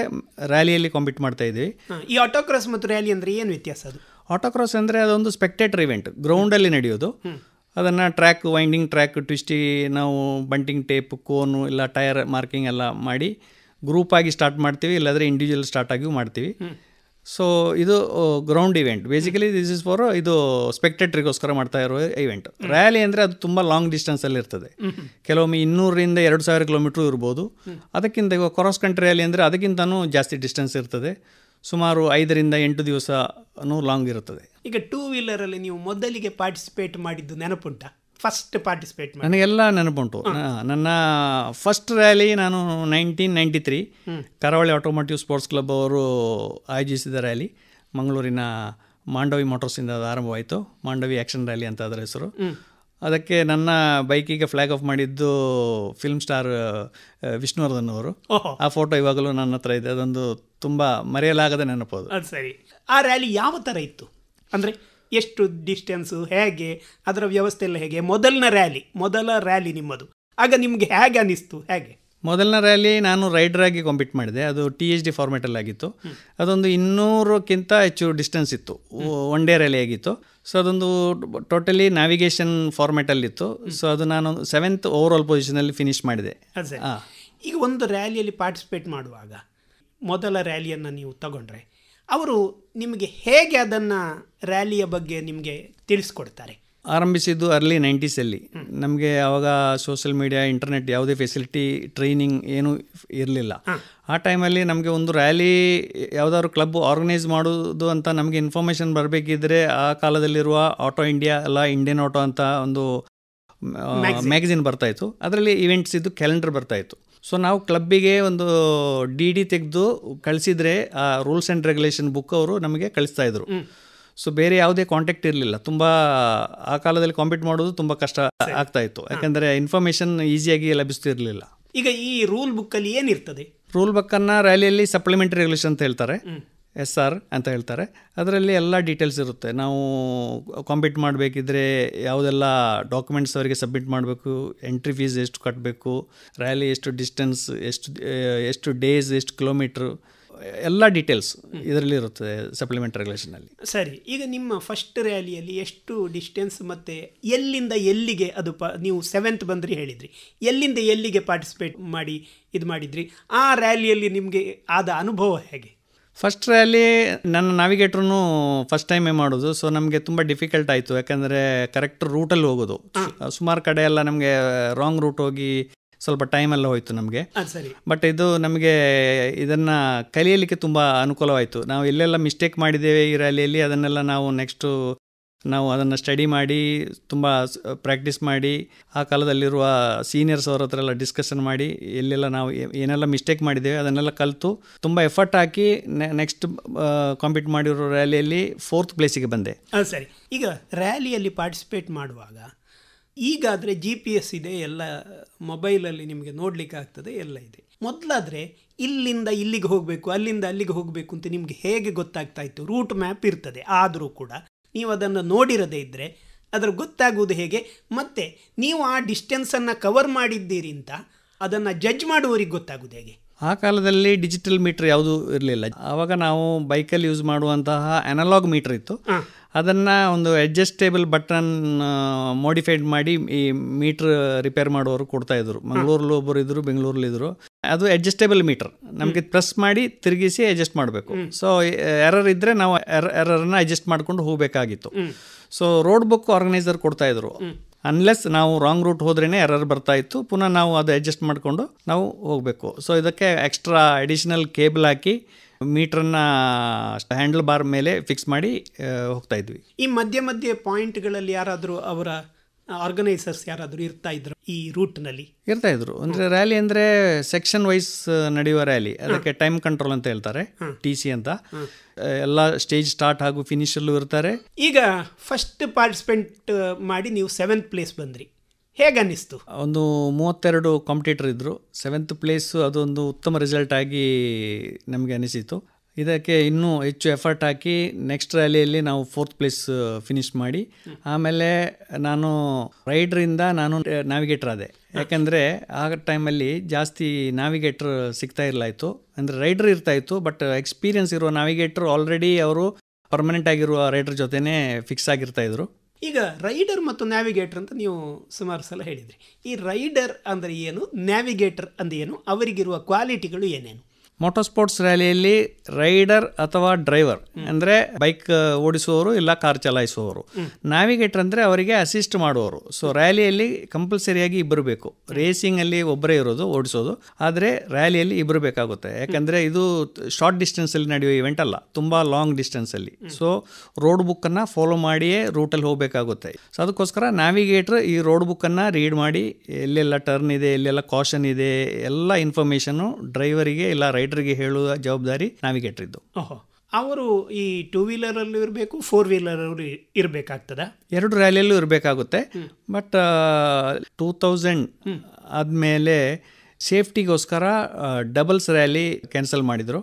ರ್ಯಾಲಿಯಲ್ಲಿ ಕಾಂಪೀಟ್ ಮಾಡ್ತಾ ಇದ್ವಿ ಈ ಆಟೋ ಕ್ರಾಸ್ ಮತ್ತು ರ್ಯಾಲಿ ಅಂದರೆ ಏನು ವ್ಯತ್ಯಾಸ ಅದು ಆಟೋಕ್ರಾಸ್ ಅಂದರೆ ಅದೊಂದು ಸ್ಪೆಕ್ಟೇಟರ್ ಇವೆಂಟ್ ಗ್ರೌಂಡಲ್ಲಿ ನಡೆಯೋದು ಅದನ್ನು ಟ್ರ್ಯಾಕ್ ವೈಂಡಿಂಗ್ ಟ್ರ್ಯಾಕ್ ಟ್ವಿಸ್ಟಿ ನಾವು ಬಂಟಿಂಗ್ ಟೇಪ್ ಕೋನು ಇಲ್ಲ ಟೈರ್ ಮಾರ್ಕಿಂಗ್ ಎಲ್ಲ ಮಾಡಿ ಗ್ರೂಪಾಗಿ ಸ್ಟಾರ್ಟ್ ಮಾಡ್ತೀವಿ ಇಲ್ಲಾಂದರೆ ಇಂಡಿವಿಜುವಲ್ ಸ್ಟಾರ್ಟ್ ಆಗಿಯೂ ಮಾಡ್ತೀವಿ ಸೊ ಇದು ground event basically this is for ಇದು ಸ್ಪೆಕ್ಟೇಟ್ರಿಗೋಸ್ಕರ ಮಾಡ್ತಾ ಇರೋ ಇವೆಂಟ್ ರ್ಯಾಲಿ ಅಂದರೆ ಅದು ತುಂಬ ಲಾಂಗ್ ಡಿಸ್ಟೆನ್ಸಲ್ಲಿ ಇರ್ತದೆ ಕೆಲವೊಮ್ಮೆ ಇನ್ನೂರರಿಂದ ಎರಡು ಸಾವಿರ ಕಿಲೋಮೀಟ್ರು ಇರ್ಬೋದು ಅದಕ್ಕಿಂತ ಕ್ರಾಸ್ ಕಂಟ್ರಿ ರ್ಯಾಲಿ ಅಂದರೆ ಅದಕ್ಕಿಂತನೂ ಜಾಸ್ತಿ ಡಿಸ್ಟೆನ್ಸ್ ಇರ್ತದೆ ಸುಮಾರು ಐದರಿಂದ ಎಂಟು ದಿವಸ ಲಾಂಗ್ ಇರುತ್ತದೆ ಈಗ ಟೂ ವೀಲರಲ್ಲಿ ನೀವು ಮೊದಲಿಗೆ ಪಾರ್ಟಿಸಿಪೇಟ್ ಮಾಡಿದ್ದು ನೆನಪುಂಟ ಫಸ್ಟ್ ಪಾರ್ಟಿಸಿಪೇಟ್ ನನಗೆಲ್ಲ ನೆನಪುಂಟು ನನ್ನ ಫಸ್ಟ್ ರ್ಯಾಲಿ ನಾನು nineteen ninety three Karavali automotive sports club ಅವರು ಆಯೋಜಿಸಿದ ರ್ಯಾಲಿ ಮಂಗಳೂರಿನ ಮಾಂಡವಿ ಮೋಟರ್ಸಿಂದ ಅದು ಆರಂಭವಾಯಿತು ಮಾಂಡವಿ ಆ್ಯಕ್ಷನ್ ರ್ಯಾಲಿ ಅಂತ ಅದರ ಹೆಸರು ಅದಕ್ಕೆ ನನ್ನ ಬೈಕಿಗೆ ಫ್ಲಾಗ್ ಆಫ್ ಮಾಡಿದ್ದು ಫಿಲ್ಮ್ ಸ್ಟಾರ್ ವಿಷ್ಣುವರ್ಧನ್ ಅವರು ಆ ಫೋಟೋ ಇವಾಗಲೂ ನನ್ನ ಹತ್ರ ಇದೆ ಅದೊಂದು ತುಂಬ ಮರೆಯಲಾಗದ ನೆನಪೋದು ಅದು ಸರಿ ಆ ರ್ಯಾಲಿ ಯಾವ ಥರ ಇತ್ತು ಅಂದರೆ ಎಷ್ಟು ಡಿಸ್ಟೆನ್ಸು ಹೇಗೆ ಅದರ ವ್ಯವಸ್ಥೆ ಎಲ್ಲ ಹೇಗೆ ಮೊದಲನ ರ್ಯಾಲಿ ಮೊದಲ ರ್ಯಾಲಿ ನಿಮ್ಮದು ಆಗ ನಿಮಗೆ ಹೇಗೆ ಅನಿಸ್ತು ಹೇಗೆ ಮೊದಲನೇ ರ್ಯಾಲಿ ನಾನು ರೈಡರಾಗಿ ಕಾಂಪೀಟ್ ಮಾಡಿದೆ ಅದು ಟಿ ಎಚ್ ಡಿ ಫಾರ್ಮೇಟಲ್ಲಿ ಆಗಿತ್ತು ಅದೊಂದು ಇನ್ನೂರಕ್ಕಿಂತ ಹೆಚ್ಚು ಡಿಸ್ಟೆನ್ಸ್ ಇತ್ತು ಒನ್ ಡೇ ರ್ಯಾಲಿ ಆಗಿತ್ತು ಸೊ ಅದೊಂದು ಟೋಟಲಿ ನ್ಯಾವಿಗೇಷನ್ ಫಾರ್ಮೇಟಲ್ಲಿತ್ತು ಸೊ ಅದು ನಾನು ಸೆವೆಂತ್ ಓವರ್ ಆಲ್ ಪೊಸಿಷನಲ್ಲಿ ಫಿನಿಶ್ ಮಾಡಿದೆ ಈಗ ಒಂದು ರ್ಯಾಲಿಯಲ್ಲಿ ಪಾರ್ಟಿಸಿಪೇಟ್ ಮಾಡುವಾಗ ಮೊದಲ ರ್ಯಾಲಿಯನ್ನು ನೀವು ತಗೊಂಡ್ರೆ ಅವರು ನಿಮಗೆ ಹೇಗೆ ಅದನ್ನು ರ್ಯಾಲಿಯ ಬಗ್ಗೆ ನಿಮಗೆ ತಿಳಿಸ್ಕೊಡ್ತಾರೆ ಆರಂಭಿಸಿದ್ದು ಅರ್ಲಿ ನೈಂಟೀಸಲ್ಲಿ ನಮಗೆ ಆವಾಗ ಸೋಷಿಯಲ್ ಮೀಡಿಯಾ ಇಂಟರ್ನೆಟ್ ಯಾವುದೇ ಫೆಸಿಲಿಟಿ ಟ್ರೈನಿಂಗ್ ಏನೂ ಇರಲಿಲ್ಲ ಆ ಟೈಮಲ್ಲಿ ನಮಗೆ ಒಂದು ರ್ಯಾಲಿ ಯಾವುದಾದ್ರು ಕ್ಲಬ್ ಆರ್ಗನೈಸ್ ಮಾಡೋದು ಅಂತ ನಮಗೆ ಇನ್ಫಾರ್ಮೇಷನ್ ಬರಬೇಕಿದ್ರೆ ಆ ಕಾಲದಲ್ಲಿರುವ ಆಟೋ ಇಂಡಿಯಾ ಅಲ್ಲ ಇಂಡಿಯನ್ ಆಟೋ ಅಂತ ಒಂದು ಮ್ಯಾಗಝಿನ್ ಬರ್ತಾಯಿತ್ತು ಅದರಲ್ಲಿ ಇವೆಂಟ್ಸ್ ಇದ್ದು ಕ್ಯಾಲೆಂಡರ್ ಬರ್ತಾಯಿತ್ತು ಸೊ ನಾವು ಕ್ಲಬ್ಬಿಗೆ ಒಂದು ಡಿ ಡಿ ತೆಗೆದು ಕಳಿಸಿದರೆ ಆ ರೂಲ್ಸ್ ಆ್ಯಂಡ್ ರೆಗ್ಯುಲೇಷನ್ ಬುಕ್ ಅವರು ನಮಗೆ ಕಳಿಸ್ತಾ ಸೊ ಬೇರೆ ಯಾವುದೇ ಕಾಂಟ್ಯಾಕ್ಟ್ ಇರಲಿಲ್ಲ ತುಂಬ ಆ ಕಾಲದಲ್ಲಿ ಕಾಂಪೀಟ್ ಮಾಡೋದು ತುಂಬ ಕಷ್ಟ ಆಗ್ತಾ ಇತ್ತು ಯಾಕಂದರೆ ಇನ್ಫಾರ್ಮೇಷನ್ ಈಸಿಯಾಗಿ ಲಭಿಸ್ತಿರಲಿಲ್ಲ ಈಗ ಈ ರೂಲ್ ಬುಕ್ಕಲ್ಲಿ ಏನಿರ್ತದೆ ರೂಲ್ ಬುಕ್ಕನ್ನು ರ್ಯಾಲಿಯಲ್ಲಿ ಸಪ್ಲಿಮೆಂಟರಿ ರೆಗ್ಯುಲೇಷನ್ ಅಂತ ಹೇಳ್ತಾರೆ ಎಸ್ ಆರ್ ಅಂತ ಹೇಳ್ತಾರೆ ಅದರಲ್ಲಿ ಎಲ್ಲ ಡೀಟೇಲ್ಸ್ ಇರುತ್ತೆ ನಾವು ಕಾಂಪೀಟ್ ಮಾಡಬೇಕಿದ್ರೆ ಯಾವುದೆಲ್ಲ ಡಾಕ್ಯುಮೆಂಟ್ಸ್ ಅವರಿಗೆ ಸಬ್ಮಿಟ್ ಮಾಡಬೇಕು ಎಂಟ್ರಿ ಫೀಸ್ ಎಷ್ಟು ಕಟ್ಟಬೇಕು ರ್ಯಾಲಿ ಎಷ್ಟು ಡಿಸ್ಟೆನ್ಸ್ ಎಷ್ಟು ಎಷ್ಟು ಡೇಸ್ ಎಷ್ಟು ಕಿಲೋಮೀಟ್ರು ಎಲ್ಲ ಡೀಟೇಲ್ಸ್ ಇದರಲ್ಲಿ ಇರುತ್ತದೆ ಸಪ್ಲಿಮೆಂಟ್ ರೆಗ್ಯುಲೇಷನಲ್ಲಿ ಸರಿ ಈಗ ನಿಮ್ಮ ಫಸ್ಟ್ ರ್ಯಾಲಿಯಲ್ಲಿ ಎಷ್ಟು ಡಿಸ್ಟೆನ್ಸ್ ಮತ್ತು ಎಲ್ಲಿಂದ ಎಲ್ಲಿಗೆ ಅದು ಪ ನೀವು ಸೆವೆಂತ್ ಬಂದ್ರಿ ಹೇಳಿದ್ರಿ ಎಲ್ಲಿಂದ ಎಲ್ಲಿಗೆ ಪಾರ್ಟಿಸಿಪೇಟ್ ಮಾಡಿ ಇದು ಮಾಡಿದ್ರಿ ಆ ರ್ಯಾಲಿಯಲ್ಲಿ ನಿಮಗೆ ಆದ ಅನುಭವ ಹೇಗೆ ಫಸ್ಟ್ ರ್ಯಾಲಿ ನನ್ನ ನಾವಿಗೇಟ್ರೂ ಫಸ್ಟ್ ಟೈಮೇ ಮಾಡೋದು ಸೊ ನಮಗೆ ತುಂಬ ಡಿಫಿಕಲ್ಟ್ ಆಯಿತು ಯಾಕಂದರೆ ಕರೆಕ್ಟ್ ರೂಟಲ್ಲಿ ಹೋಗೋದು ಸುಮಾರು ಕಡೆ ಎಲ್ಲ ನಮಗೆ ರಾಂಗ್ ರೂಟ್ ಹೋಗಿ ಸ್ವಲ್ಪ ಎಲ್ಲ ಹೋಯಿತು ನಮಗೆ ಬಟ್ ಇದು ನಮಗೆ ಇದನ್ನು ಕಲಿಯಲಿಕ್ಕೆ ತುಂಬ ಅನುಕೂಲವಾಯಿತು ನಾವು ಎಲ್ಲೆಲ್ಲ ಮಿಸ್ಟೇಕ್ ಮಾಡಿದ್ದೇವೆ ಈ ರ್ಯಾಲಿಯಲ್ಲಿ ಅದನ್ನೆಲ್ಲ ನಾವು ನೆಕ್ಸ್ಟು ನಾವು ಅದನ್ನು ಸ್ಟಡಿ ಮಾಡಿ ತುಂಬ ಪ್ರಾಕ್ಟೀಸ್ ಮಾಡಿ ಆ ಕಾಲದಲ್ಲಿರುವ ಸೀನಿಯರ್ಸ್ ಅವ್ರ ಹತ್ರ ಎಲ್ಲ ಡಿಸ್ಕಷನ್ ಮಾಡಿ ಎಲ್ಲೆಲ್ಲ ನಾವು ಏನೆಲ್ಲ ಮಿಸ್ಟೇಕ್ ಮಾಡಿದ್ದೇವೆ ಅದನ್ನೆಲ್ಲ ಕಲಿತು ತುಂಬ ಎಫರ್ಟ್ ಹಾಕಿ ನೆಕ್ಸ್ಟ್ ಕಾಂಪೀಟ್ ಮಾಡಿರೋ ರ್ಯಾಲಿಯಲ್ಲಿ ಫೋರ್ತ್ ಪ್ಲೇಸಿಗೆ ಬಂದೆ ಸರಿ ಈಗ ರ್ಯಾಲಿಯಲ್ಲಿ ಪಾರ್ಟಿಸಿಪೇಟ್ ಮಾಡುವಾಗ ಈಗಾದರೆ ಜಿ ಪಿ ಎಸ್ ಇದೆ ಎಲ್ಲ ಮೊಬೈಲಲ್ಲಿ ನಿಮಗೆ ನೋಡಲಿಕ್ಕೆ ಆಗ್ತದೆ ಎಲ್ಲ ಇದೆ ಮೊದಲಾದರೆ ಇಲ್ಲಿಂದ ಇಲ್ಲಿಗೆ ಹೋಗಬೇಕು ಅಲ್ಲಿಂದ ಅಲ್ಲಿಗೆ ಹೋಗಬೇಕು ಅಂತ ನಿಮಗೆ ಹೇಗೆ ಗೊತ್ತಾಗ್ತಾ ಇತ್ತು ರೂಟ್ ಮ್ಯಾಪ್ ಇರ್ತದೆ ಆದರೂ ಕೂಡ ನೀವು ಅದನ್ನು ನೋಡಿರದೇ ಇದ್ದರೆ ಅದರ ಗೊತ್ತಾಗುವುದು ಹೇಗೆ ಮತ್ತು ನೀವು ಆ ಡಿಸ್ಟೆನ್ಸನ್ನು ಕವರ್ ಮಾಡಿದ್ದೀರಿ ಅಂತ ಅದನ್ನು ಜಡ್ಜ್ ಮಾಡುವವರಿಗೆ ಗೊತ್ತಾಗುವುದು ಹೇಗೆ ಆ ಕಾಲದಲ್ಲಿ ಡಿಜಿಟಲ್ ಮೀಟರ್ ಯಾವುದೂ ಇರಲಿಲ್ಲ ಆವಾಗ ನಾವು ಬೈಕಲ್ಲಿ ಯೂಸ್ ಮಾಡುವಂತಹ ಅನಲಾಗ್ ಮೀಟರ್ ಇತ್ತು ಅದನ್ನು ಒಂದು ಅಡ್ಜಸ್ಟೇಬಲ್ ಬಟನ್ ಮೋಡಿಫೈಡ್ ಮಾಡಿ ಈ ಮೀಟ್ರ್ ರಿಪೇರ್ ಮಾಡೋರು ಇದ್ರು ಮಂಗಳೂರಲ್ಲಿ ಒಬ್ಬರು ಇದ್ದರು ಬೆಂಗಳೂರಲ್ಲಿದ್ದರು ಅದು ಅಡ್ಜಸ್ಟೇಬಲ್ ಮೀಟರ್ ನಮಗೆ ಪ್ರೆಸ್ ಮಾಡಿ ತಿರುಗಿಸಿ ಅಡ್ಜಸ್ಟ್ ಮಾಡಬೇಕು ಸೊ ಎರರ್ ಇದ್ದರೆ ನಾವು ಎರರನ್ನು ಅಡ್ಜಸ್ಟ್ ಮಾಡ್ಕೊಂಡು ಹೋಗಬೇಕಾಗಿತ್ತು ಸೊ ರೋಡ್ ಬುಕ್ ಆರ್ಗನೈಸರ್ ಇದ್ರು ಅನ್ಲೆಸ್ ನಾವು ರಾಂಗ್ ರೂಟ್ ಹೋದ್ರೇ ಎರರ್ ಬರ್ತಾ ಇತ್ತು ಪುನಃ ನಾವು ಅದು ಅಡ್ಜಸ್ಟ್ ಮಾಡಿಕೊಂಡು ನಾವು ಹೋಗಬೇಕು ಸೊ ಇದಕ್ಕೆ ಎಕ್ಸ್ಟ್ರಾ ಅಡಿಷನಲ್ ಕೇಬಲ್ ಹಾಕಿ ಮೀಟ್ರನ್ನ ಹ್ಯಾಂಡಲ್ ಬಾರ್ ಮೇಲೆ ಫಿಕ್ಸ್ ಮಾಡಿ ಹೋಗ್ತಾ ಇದ್ವಿ ಈ ಮಧ್ಯ ಮಧ್ಯ ಪಾಯಿಂಟ್ಗಳಲ್ಲಿ ಯಾರಾದರೂ ಅವರ ಆರ್ಗನೈಸರ್ಸ್ ಯಾರಾದರೂ ಇರ್ತಾ ಇದ್ರು ಈ ರೂಟ್ನಲ್ಲಿ ಇರ್ತಾ ಇದ್ರು ಅಂದರೆ ರ್ಯಾಲಿ ಅಂದರೆ ಸೆಕ್ಷನ್ ವೈಸ್ ನಡೆಯುವ ರ್ಯಾಲಿ ಅದಕ್ಕೆ ಟೈಮ್ ಕಂಟ್ರೋಲ್ ಅಂತ ಹೇಳ್ತಾರೆ ಟಿ ಸಿ ಅಂತ ಎಲ್ಲ ಸ್ಟೇಜ್ ಸ್ಟಾರ್ಟ್ ಹಾಗೂ ಫಿನಿಶಲ್ಲೂ ಇರ್ತಾರೆ ಈಗ ಫಸ್ಟ್ ಪಾರ್ಟಿಸಿಪೆಂಟ್ ಮಾಡಿ ನೀವು ಸೆವೆಂತ್ ಪ್ಲೇಸ್ ಬಂದ್ರಿ ಹೇಗನ್ನಿಸ್ತು ಒಂದು ಮೂವತ್ತೆರಡು ಕಾಂಪಿಟೇಟರ್ ಇದ್ದರು ಸೆವೆಂತ್ ಪ್ಲೇಸ್ ಅದೊಂದು ಉತ್ತಮ ರಿಸಲ್ಟ್ ಆಗಿ ನಮಗೆ ಅನಿಸಿತು ಇದಕ್ಕೆ ಇನ್ನೂ ಹೆಚ್ಚು ಎಫರ್ಟ್ ಹಾಕಿ ನೆಕ್ಸ್ಟ್ ರ್ಯಾಲಿಯಲ್ಲಿ ನಾವು ಫೋರ್ತ್ ಪ್ಲೇಸ್ ಫಿನಿಶ್ ಮಾಡಿ ಆಮೇಲೆ ನಾನು ರೈಡ್ರಿಂದ ನಾನು ನಾವಿಗೇಟರ್ ಆದೆ ಯಾಕಂದರೆ ಆ ಟೈಮಲ್ಲಿ ಜಾಸ್ತಿ ನಾವಿಗೇಟರ್ ಸಿಗ್ತಾ ಇರಲಾಯಿತು ಅಂದರೆ ರೈಡರ್ ಇರ್ತಾಯಿತ್ತು ಬಟ್ ಎಕ್ಸ್ಪೀರಿಯನ್ಸ್ ಇರುವ ನಾವಿಗೇಟರ್ ಆಲ್ರೆಡಿ ಅವರು ಪರ್ಮನೆಂಟ್ ಆಗಿರುವ ರೈಡರ್ ಜೊತೆನೇ ಫಿಕ್ಸ್ ಆಗಿರ್ತಾಯಿದ್ರು ಈಗ ರೈಡರ್ ಮತ್ತು ನ್ಯಾವಿಗೇಟರ್ ಅಂತ ನೀವು ಸುಮಾರು ಸಲ ಹೇಳಿದ್ರಿ ಈ ರೈಡರ್ ಅಂದರೆ ಏನು ನ್ಯಾವಿಗೇಟರ್ ಅಂದ್ರೆ ಏನು ಅವರಿಗಿರುವ ಕ್ವಾಲಿಟಿಗಳು ಏನೇನು ಮೋಟರ್ ಸ್ಪೋರ್ಟ್ಸ್ ರ್ಯಾಲಿಯಲ್ಲಿ ರೈಡರ್ ಅಥವಾ ಡ್ರೈವರ್ ಅಂದರೆ ಬೈಕ್ ಓಡಿಸುವವರು ಇಲ್ಲ ಕಾರ್ ಚಲಾಯಿಸುವವರು ನಾವಿಗೇಟರ್ ಅಂದರೆ ಅವರಿಗೆ ಅಸಿಸ್ಟ್ ಮಾಡುವವರು ಸೊ ರ್ಯಾಲಿಯಲ್ಲಿ ಕಂಪಲ್ಸರಿಯಾಗಿ ಇಬ್ಬರು ಬೇಕು ರೇಸಿಂಗಲ್ಲಿ ಒಬ್ಬರೇ ಇರೋದು ಓಡಿಸೋದು ಆದರೆ ರ್ಯಾಲಿಯಲ್ಲಿ ಇಬ್ಬರು ಬೇಕಾಗುತ್ತೆ ಯಾಕಂದರೆ ಇದು ಶಾರ್ಟ್ ಡಿಸ್ಟೆನ್ಸಲ್ಲಿ ನಡೆಯುವ ಇವೆಂಟ್ ಅಲ್ಲ ತುಂಬ ಲಾಂಗ್ ಡಿಸ್ಟೆನ್ಸಲ್ಲಿ ಸೊ ರೋಡ್ ಬುಕ್ಕನ್ನು ಫಾಲೋ ಮಾಡಿಯೇ ರೂಟಲ್ಲಿ ಹೋಗಬೇಕಾಗುತ್ತೆ ಸೊ ಅದಕ್ಕೋಸ್ಕರ ನಾವಿಗೇಟರ್ ಈ ರೋಡ್ ಬುಕ್ಕನ್ನು ರೀಡ್ ಮಾಡಿ ಎಲ್ಲೆಲ್ಲ ಟರ್ನ್ ಇದೆ ಎಲ್ಲೆಲ್ಲ ಕಾಷನ್ ಇದೆ ಎಲ್ಲ ಇನ್ಫಾರ್ಮೇಷನು ಡ್ರೈವರಿಗೆ ಇಲ್ಲ ರೈಡ್ ಹೇಳುವ ಜವಾಬ್ದಾರಿ ನಾವಿಗೇಟರ್ ಇದ್ದು ಓಹೋ ಅವರು ಈ ಟೂ ಅಲ್ಲಿ ಇರಬೇಕು ಫೋರ್ ವೀಲರ್ ಇರಬೇಕಾಗ್ತದ ಎರಡು ರ್ಯಾಲಿಯಲ್ಲೂ ಇರಬೇಕಾಗುತ್ತೆ ಬಟ್ ಟೂ ತೌಸಂಡ್ ಆದಮೇಲೆ ಸೇಫ್ಟಿಗೋಸ್ಕರ ಡಬಲ್ಸ್ ರ್ಯಾಲಿ ಕ್ಯಾನ್ಸಲ್ ಮಾಡಿದರು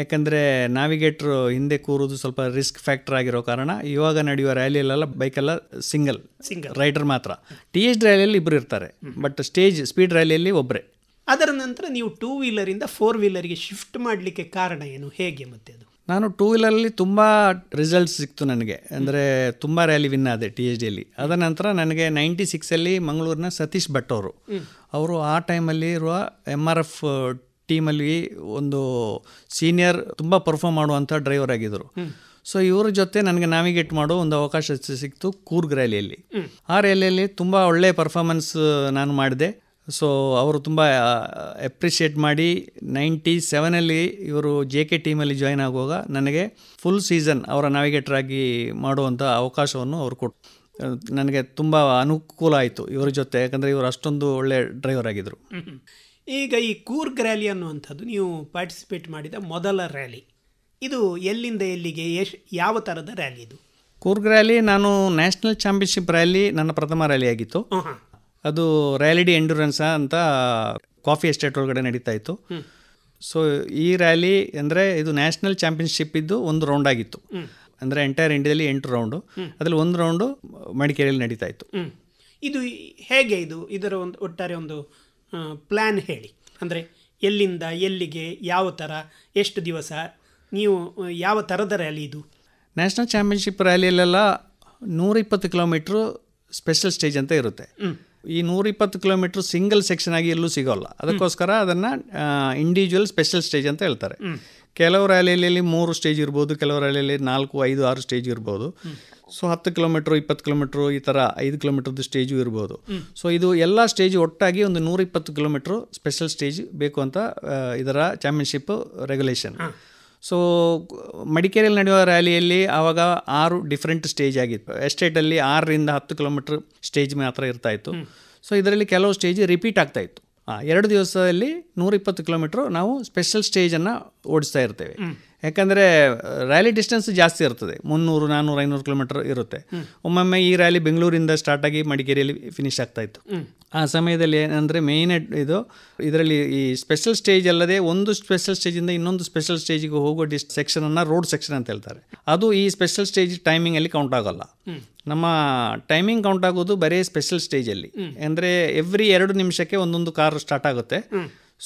ಯಾಕಂದರೆ ನಾವಿಗೇಟ್ರ್ ಹಿಂದೆ ಕೂರೋದು ಸ್ವಲ್ಪ ರಿಸ್ಕ್ ಫ್ಯಾಕ್ಟರ್ ಆಗಿರೋ ಕಾರಣ ಇವಾಗ ನಡೆಯುವ ರ್ಯಾಲಿಯಲ್ಲೆಲ್ಲ ಬೈಕೆಲ್ಲ ಸಿಂಗಲ್ ಸಿಂಗಲ್ ರೈಡರ್ ಮಾತ್ರ ಟಿ ಎಚ್ ರ್ಯಾಲಿಯಲ್ಲಿ ಇಬ್ಬರು ಇರ್ತಾರೆ ಬಟ್ ಸ್ಟೇಜ್ ಸ್ಪೀಡ್ ರ್ಯಾಲಿಯಲ್ಲಿ ಒಬ್ಬರೇ ಅದರ ನಂತರ ನೀವು ಟೂ ವೀಲರಿಂದ ಫೋರ್ ವೀಲರ್ಗೆ ಶಿಫ್ಟ್ ಮಾಡಲಿಕ್ಕೆ ಕಾರಣ ಏನು ಹೇಗೆ ಮತ್ತೆ ಅದು ನಾನು ಟೂ ವೀಲರಲ್ಲಿ ತುಂಬ ರಿಸಲ್ಟ್ ಸಿಕ್ತು ನನಗೆ ಅಂದರೆ ತುಂಬ ರ್ಯಾಲಿ ವಿನ್ ಆದೆ ಟಿ ಎಚ್ ಡಿಯಲ್ಲಿ ಅದ ನಂತರ ನನಗೆ ನೈಂಟಿ ಸಿಕ್ಸಲ್ಲಿ ಮಂಗಳೂರಿನ ಸತೀಶ್ ಭಟ್ ಅವರು ಅವರು ಆ ಟೈಮಲ್ಲಿ ಇರುವ ಎಮ್ ಆರ್ ಎಫ್ ಟೀಮಲ್ಲಿ ಒಂದು ಸೀನಿಯರ್ ತುಂಬ ಪರ್ಫಾರ್ಮ್ ಮಾಡುವಂಥ ಡ್ರೈವರ್ ಆಗಿದ್ದರು ಸೊ ಇವರ ಜೊತೆ ನನಗೆ ನಾವಿಗೇಟ್ ಮಾಡೋ ಒಂದು ಅವಕಾಶ ಸಿಕ್ತು ಕೂರ್ಗ್ ರ್ಯಾಲಿಯಲ್ಲಿ ಆ ರ್ಯಾಲಿಯಲ್ಲಿ ತುಂಬ ಒಳ್ಳೆಯ ಪರ್ಫಾರ್ಮೆನ್ಸ್ ನಾನು ಮಾಡಿದೆ ಸೊ ಅವರು ತುಂಬ ಎಪ್ರಿಷಿಯೇಟ್ ಮಾಡಿ ನೈಂಟಿ ಸೆವೆನಲ್ಲಿ ಇವರು ಜೆ ಕೆ ಟೀಮಲ್ಲಿ ಜಾಯ್ನ್ ಆಗುವಾಗ ನನಗೆ ಫುಲ್ ಸೀಸನ್ ಅವರ ನಾವಿಗೇಟರ್ ಆಗಿ ಮಾಡುವಂಥ ಅವಕಾಶವನ್ನು ಅವರು ಕೊಟ್ಟು ನನಗೆ ತುಂಬ ಅನುಕೂಲ ಆಯಿತು ಇವರ ಜೊತೆ ಯಾಕಂದರೆ ಇವರು ಅಷ್ಟೊಂದು ಒಳ್ಳೆ ಡ್ರೈವರ್ ಆಗಿದ್ದರು ಈಗ ಈ ಕೂರ್ಗ್ ರ್ಯಾಲಿ ಅನ್ನುವಂಥದ್ದು ನೀವು ಪಾರ್ಟಿಸಿಪೇಟ್ ಮಾಡಿದ ಮೊದಲ ರ್ಯಾಲಿ ಇದು ಎಲ್ಲಿಂದ ಎಲ್ಲಿಗೆ ಎಷ್ಟು ಯಾವ ಥರದ ರ್ಯಾಲಿ ಇದು ಕೂರ್ಗ್ ರ್ಯಾಲಿ ನಾನು ನ್ಯಾಷನಲ್ ಚಾಂಪಿಯನ್ಶಿಪ್ ರ್ಯಾಲಿ ನನ್ನ ಪ್ರಥಮ ರ್ಯಾಲಿ ಆಗಿತ್ತು ಅದು ರ್ಯಾಲಿಡಿ ಎಂಡ್ಯೂರೆನ್ಸ್ ಅಂತ ಕಾಫಿ ಎಸ್ಟೇಟ್ ಒಳಗಡೆ ನಡೀತಾ ಇತ್ತು ಸೊ ಈ ರ್ಯಾಲಿ ಅಂದರೆ ಇದು ನ್ಯಾಷನಲ್ ಚಾಂಪಿಯನ್ಶಿಪ್ ಇದ್ದು ಒಂದು ರೌಂಡ್ ಆಗಿತ್ತು ಅಂದರೆ ಎಂಟೈರ್ ಇಂಡಿಯಾದಲ್ಲಿ ಎಂಟು ರೌಂಡು ಅದರಲ್ಲಿ ಒಂದು ರೌಂಡು ಮಡಿಕೇರಿಯಲ್ಲಿ ನಡೀತಾ ಇತ್ತು ಇದು ಹೇಗೆ ಇದು ಇದರ ಒಂದು ಒಟ್ಟಾರೆ ಒಂದು ಪ್ಲ್ಯಾನ್ ಹೇಳಿ ಅಂದರೆ ಎಲ್ಲಿಂದ ಎಲ್ಲಿಗೆ ಯಾವ ಥರ ಎಷ್ಟು ದಿವಸ ನೀವು ಯಾವ ಥರದ ರ್ಯಾಲಿ ಇದು ನ್ಯಾಷನಲ್ ಚಾಂಪಿಯನ್ಶಿಪ್ ರ್ಯಾಲಿಯಲ್ಲೆಲ್ಲ ಇಪ್ಪತ್ತು ಕಿಲೋಮೀಟ್ರು ಸ್ಪೆಷಲ್ ಸ್ಟೇಜ್ ಅಂತ ಇರುತ್ತೆ ಈ ನೂರಿಪ್ಪತ್ತು ಕಿಲೋಮೀಟ್ರ್ ಸಿಂಗಲ್ ಸೆಕ್ಷನ್ ಆಗಿ ಎಲ್ಲೂ ಸಿಗೋಲ್ಲ ಅದಕ್ಕೋಸ್ಕರ ಅದನ್ನು ಇಂಡಿವಿಜುವಲ್ ಸ್ಪೆಷಲ್ ಸ್ಟೇಜ್ ಅಂತ ಹೇಳ್ತಾರೆ ಕೆಲವು ರ್ಯಾಲಿಯಲ್ಲಿ ಮೂರು ಸ್ಟೇಜ್ ಇರ್ಬೋದು ಕೆಲವು ರ್ಯಾಲಿಯಲ್ಲಿ ನಾಲ್ಕು ಐದು ಆರು ಸ್ಟೇಜ್ ಇರ್ಬೋದು ಸೊ ಹತ್ತು ಕಿಲೋಮೀಟ್ರ್ ಇಪ್ಪತ್ತು ಕಿಲೋಮೀಟ್ರ್ ಈ ಥರ ಐದು ಕಿಲೋಮೀಟ್ರದ್ದು ಸ್ಟೇಜು ಇರ್ಬೋದು ಸೊ ಇದು ಎಲ್ಲ ಸ್ಟೇಜ್ ಒಟ್ಟಾಗಿ ಒಂದು ನೂರಿಪ್ಪತ್ತು ಕಿಲೋಮೀಟ್ರ್ ಸ್ಪೆಷಲ್ ಸ್ಟೇಜ್ ಬೇಕು ಅಂತ ಇದರ ಚಾಂಪಿಯನ್ಶಿಪ್ ರೆಗ್ಯುಲೇಷನ್ ಸೊ ಮಡಿಕೇರಿಯಲ್ಲಿ ನಡೆಯುವ ರ್ಯಾಲಿಯಲ್ಲಿ ಆವಾಗ ಆರು ಡಿಫ್ರೆಂಟ್ ಸ್ಟೇಜ್ ಆಗಿತ್ತು ಎಸ್ಟೇಟಲ್ಲಿ ಆರರಿಂದ ಹತ್ತು ಕಿಲೋಮೀಟ್ರ್ ಸ್ಟೇಜ್ ಮಾತ್ರ ಇರ್ತಾ ಇತ್ತು ಸೊ ಇದರಲ್ಲಿ ಕೆಲವು ಸ್ಟೇಜ್ ರಿಪೀಟ್ ಆಗ್ತಾ ಇತ್ತು ಎರಡು ದಿವಸದಲ್ಲಿ ಇಪ್ಪತ್ತು ಕಿಲೋಮೀಟ್ರ್ ನಾವು ಸ್ಪೆಷಲ್ ಸ್ಟೇಜನ್ನು ಓಡಿಸ್ತಾ ಇರ್ತೇವೆ ಯಾಕಂದರೆ ರ್ಯಾಲಿ ಡಿಸ್ಟೆನ್ಸ್ ಜಾಸ್ತಿ ಇರ್ತದೆ ಮುನ್ನೂರು ನಾನ್ನೂರು ಐನೂರು ಕಿಲೋಮೀಟರ್ ಇರುತ್ತೆ ಒಮ್ಮೊಮ್ಮೆ ಈ ರ್ಯಾಲಿ ಬೆಂಗಳೂರಿಂದ ಸ್ಟಾರ್ಟ್ ಆಗಿ ಮಡಿಕೇರಿಯಲ್ಲಿ ಫಿನಿಶ್ ಆಗ್ತಾ ಇತ್ತು ಆ ಸಮಯದಲ್ಲಿ ಏನಂದರೆ ಮೇಯ್ನ್ ಇದು ಇದರಲ್ಲಿ ಈ ಸ್ಪೆಷಲ್ ಸ್ಟೇಜ್ ಅಲ್ಲದೆ ಒಂದು ಸ್ಪೆಷಲ್ ಸ್ಟೇಜಿಂದ ಇನ್ನೊಂದು ಸ್ಪೆಷಲ್ ಸ್ಟೇಜಿಗೆ ಹೋಗೋ ಡಿಸ್ ಸೆಕ್ಷನನ್ನು ರೋಡ್ ಸೆಕ್ಷನ್ ಅಂತ ಹೇಳ್ತಾರೆ ಅದು ಈ ಸ್ಪೆಷಲ್ ಸ್ಟೇಜ್ ಟೈಮಿಂಗಲ್ಲಿ ಕೌಂಟ್ ಆಗೋಲ್ಲ ನಮ್ಮ ಟೈಮಿಂಗ್ ಕೌಂಟ್ ಆಗೋದು ಬರೀ ಸ್ಪೆಷಲ್ ಸ್ಟೇಜಲ್ಲಿ ಅಂದರೆ ಎವ್ರಿ ಎರಡು ನಿಮಿಷಕ್ಕೆ ಒಂದೊಂದು ಕಾರ್ ಸ್ಟಾರ್ಟ್ ಆಗುತ್ತೆ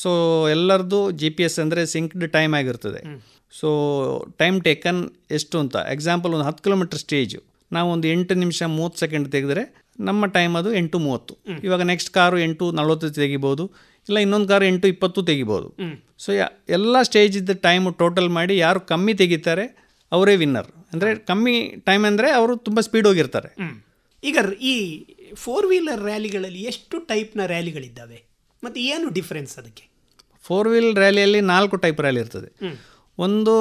ಸೊ ಎಲ್ಲರದ್ದು ಜಿ ಪಿ ಎಸ್ ಅಂದರೆ ಸಿಂಕ್ಡ್ ಟೈಮ್ ಆಗಿರ್ತದೆ ಸೊ ಟೈಮ್ ಟೇಕನ್ ಎಷ್ಟು ಅಂತ ಎಕ್ಸಾಂಪಲ್ ಒಂದು ಹತ್ತು ಕಿಲೋಮೀಟರ್ ಸ್ಟೇಜು ನಾವು ಒಂದು ಎಂಟು ನಿಮಿಷ ಮೂವತ್ತು ಸೆಕೆಂಡ್ ತೆಗೆದರೆ ನಮ್ಮ ಟೈಮ್ ಅದು ಎಂಟು ಮೂವತ್ತು ಇವಾಗ ನೆಕ್ಸ್ಟ್ ಕಾರು ಎಂಟು ನಲವತ್ತು ತೆಗಿಬೋದು ಇಲ್ಲ ಇನ್ನೊಂದು ಕಾರು ಎಂಟು ಇಪ್ಪತ್ತು ತೆಗಿಬೋದು ಸೊ ಎಲ್ಲ ಇದ್ದ ಟೈಮ್ ಟೋಟಲ್ ಮಾಡಿ ಯಾರು ಕಮ್ಮಿ ತೆಗಿತಾರೆ ಅವರೇ ವಿನ್ನರ್ ಅಂದರೆ ಕಮ್ಮಿ ಟೈಮ್ ಅಂದರೆ ಅವರು ತುಂಬ ಸ್ಪೀಡ್ ಹೋಗಿರ್ತಾರೆ ಈಗ ಈ ಫೋರ್ ವೀಲರ್ ರ್ಯಾಲಿಗಳಲ್ಲಿ ಎಷ್ಟು ಟೈಪ್ನ ರ್ಯಾಲಿಗಳಿದ್ದಾವೆ ಮತ್ತು ಏನು ಡಿಫ್ರೆನ್ಸ್ ಅದಕ್ಕೆ ಫೋರ್ ವೀಲ್ ರ್ಯಾಲಿಯಲ್ಲಿ ನಾಲ್ಕು ಟೈಪ್ ರ್ಯಾಲಿ ಇರ್ತದೆ ಒಂದು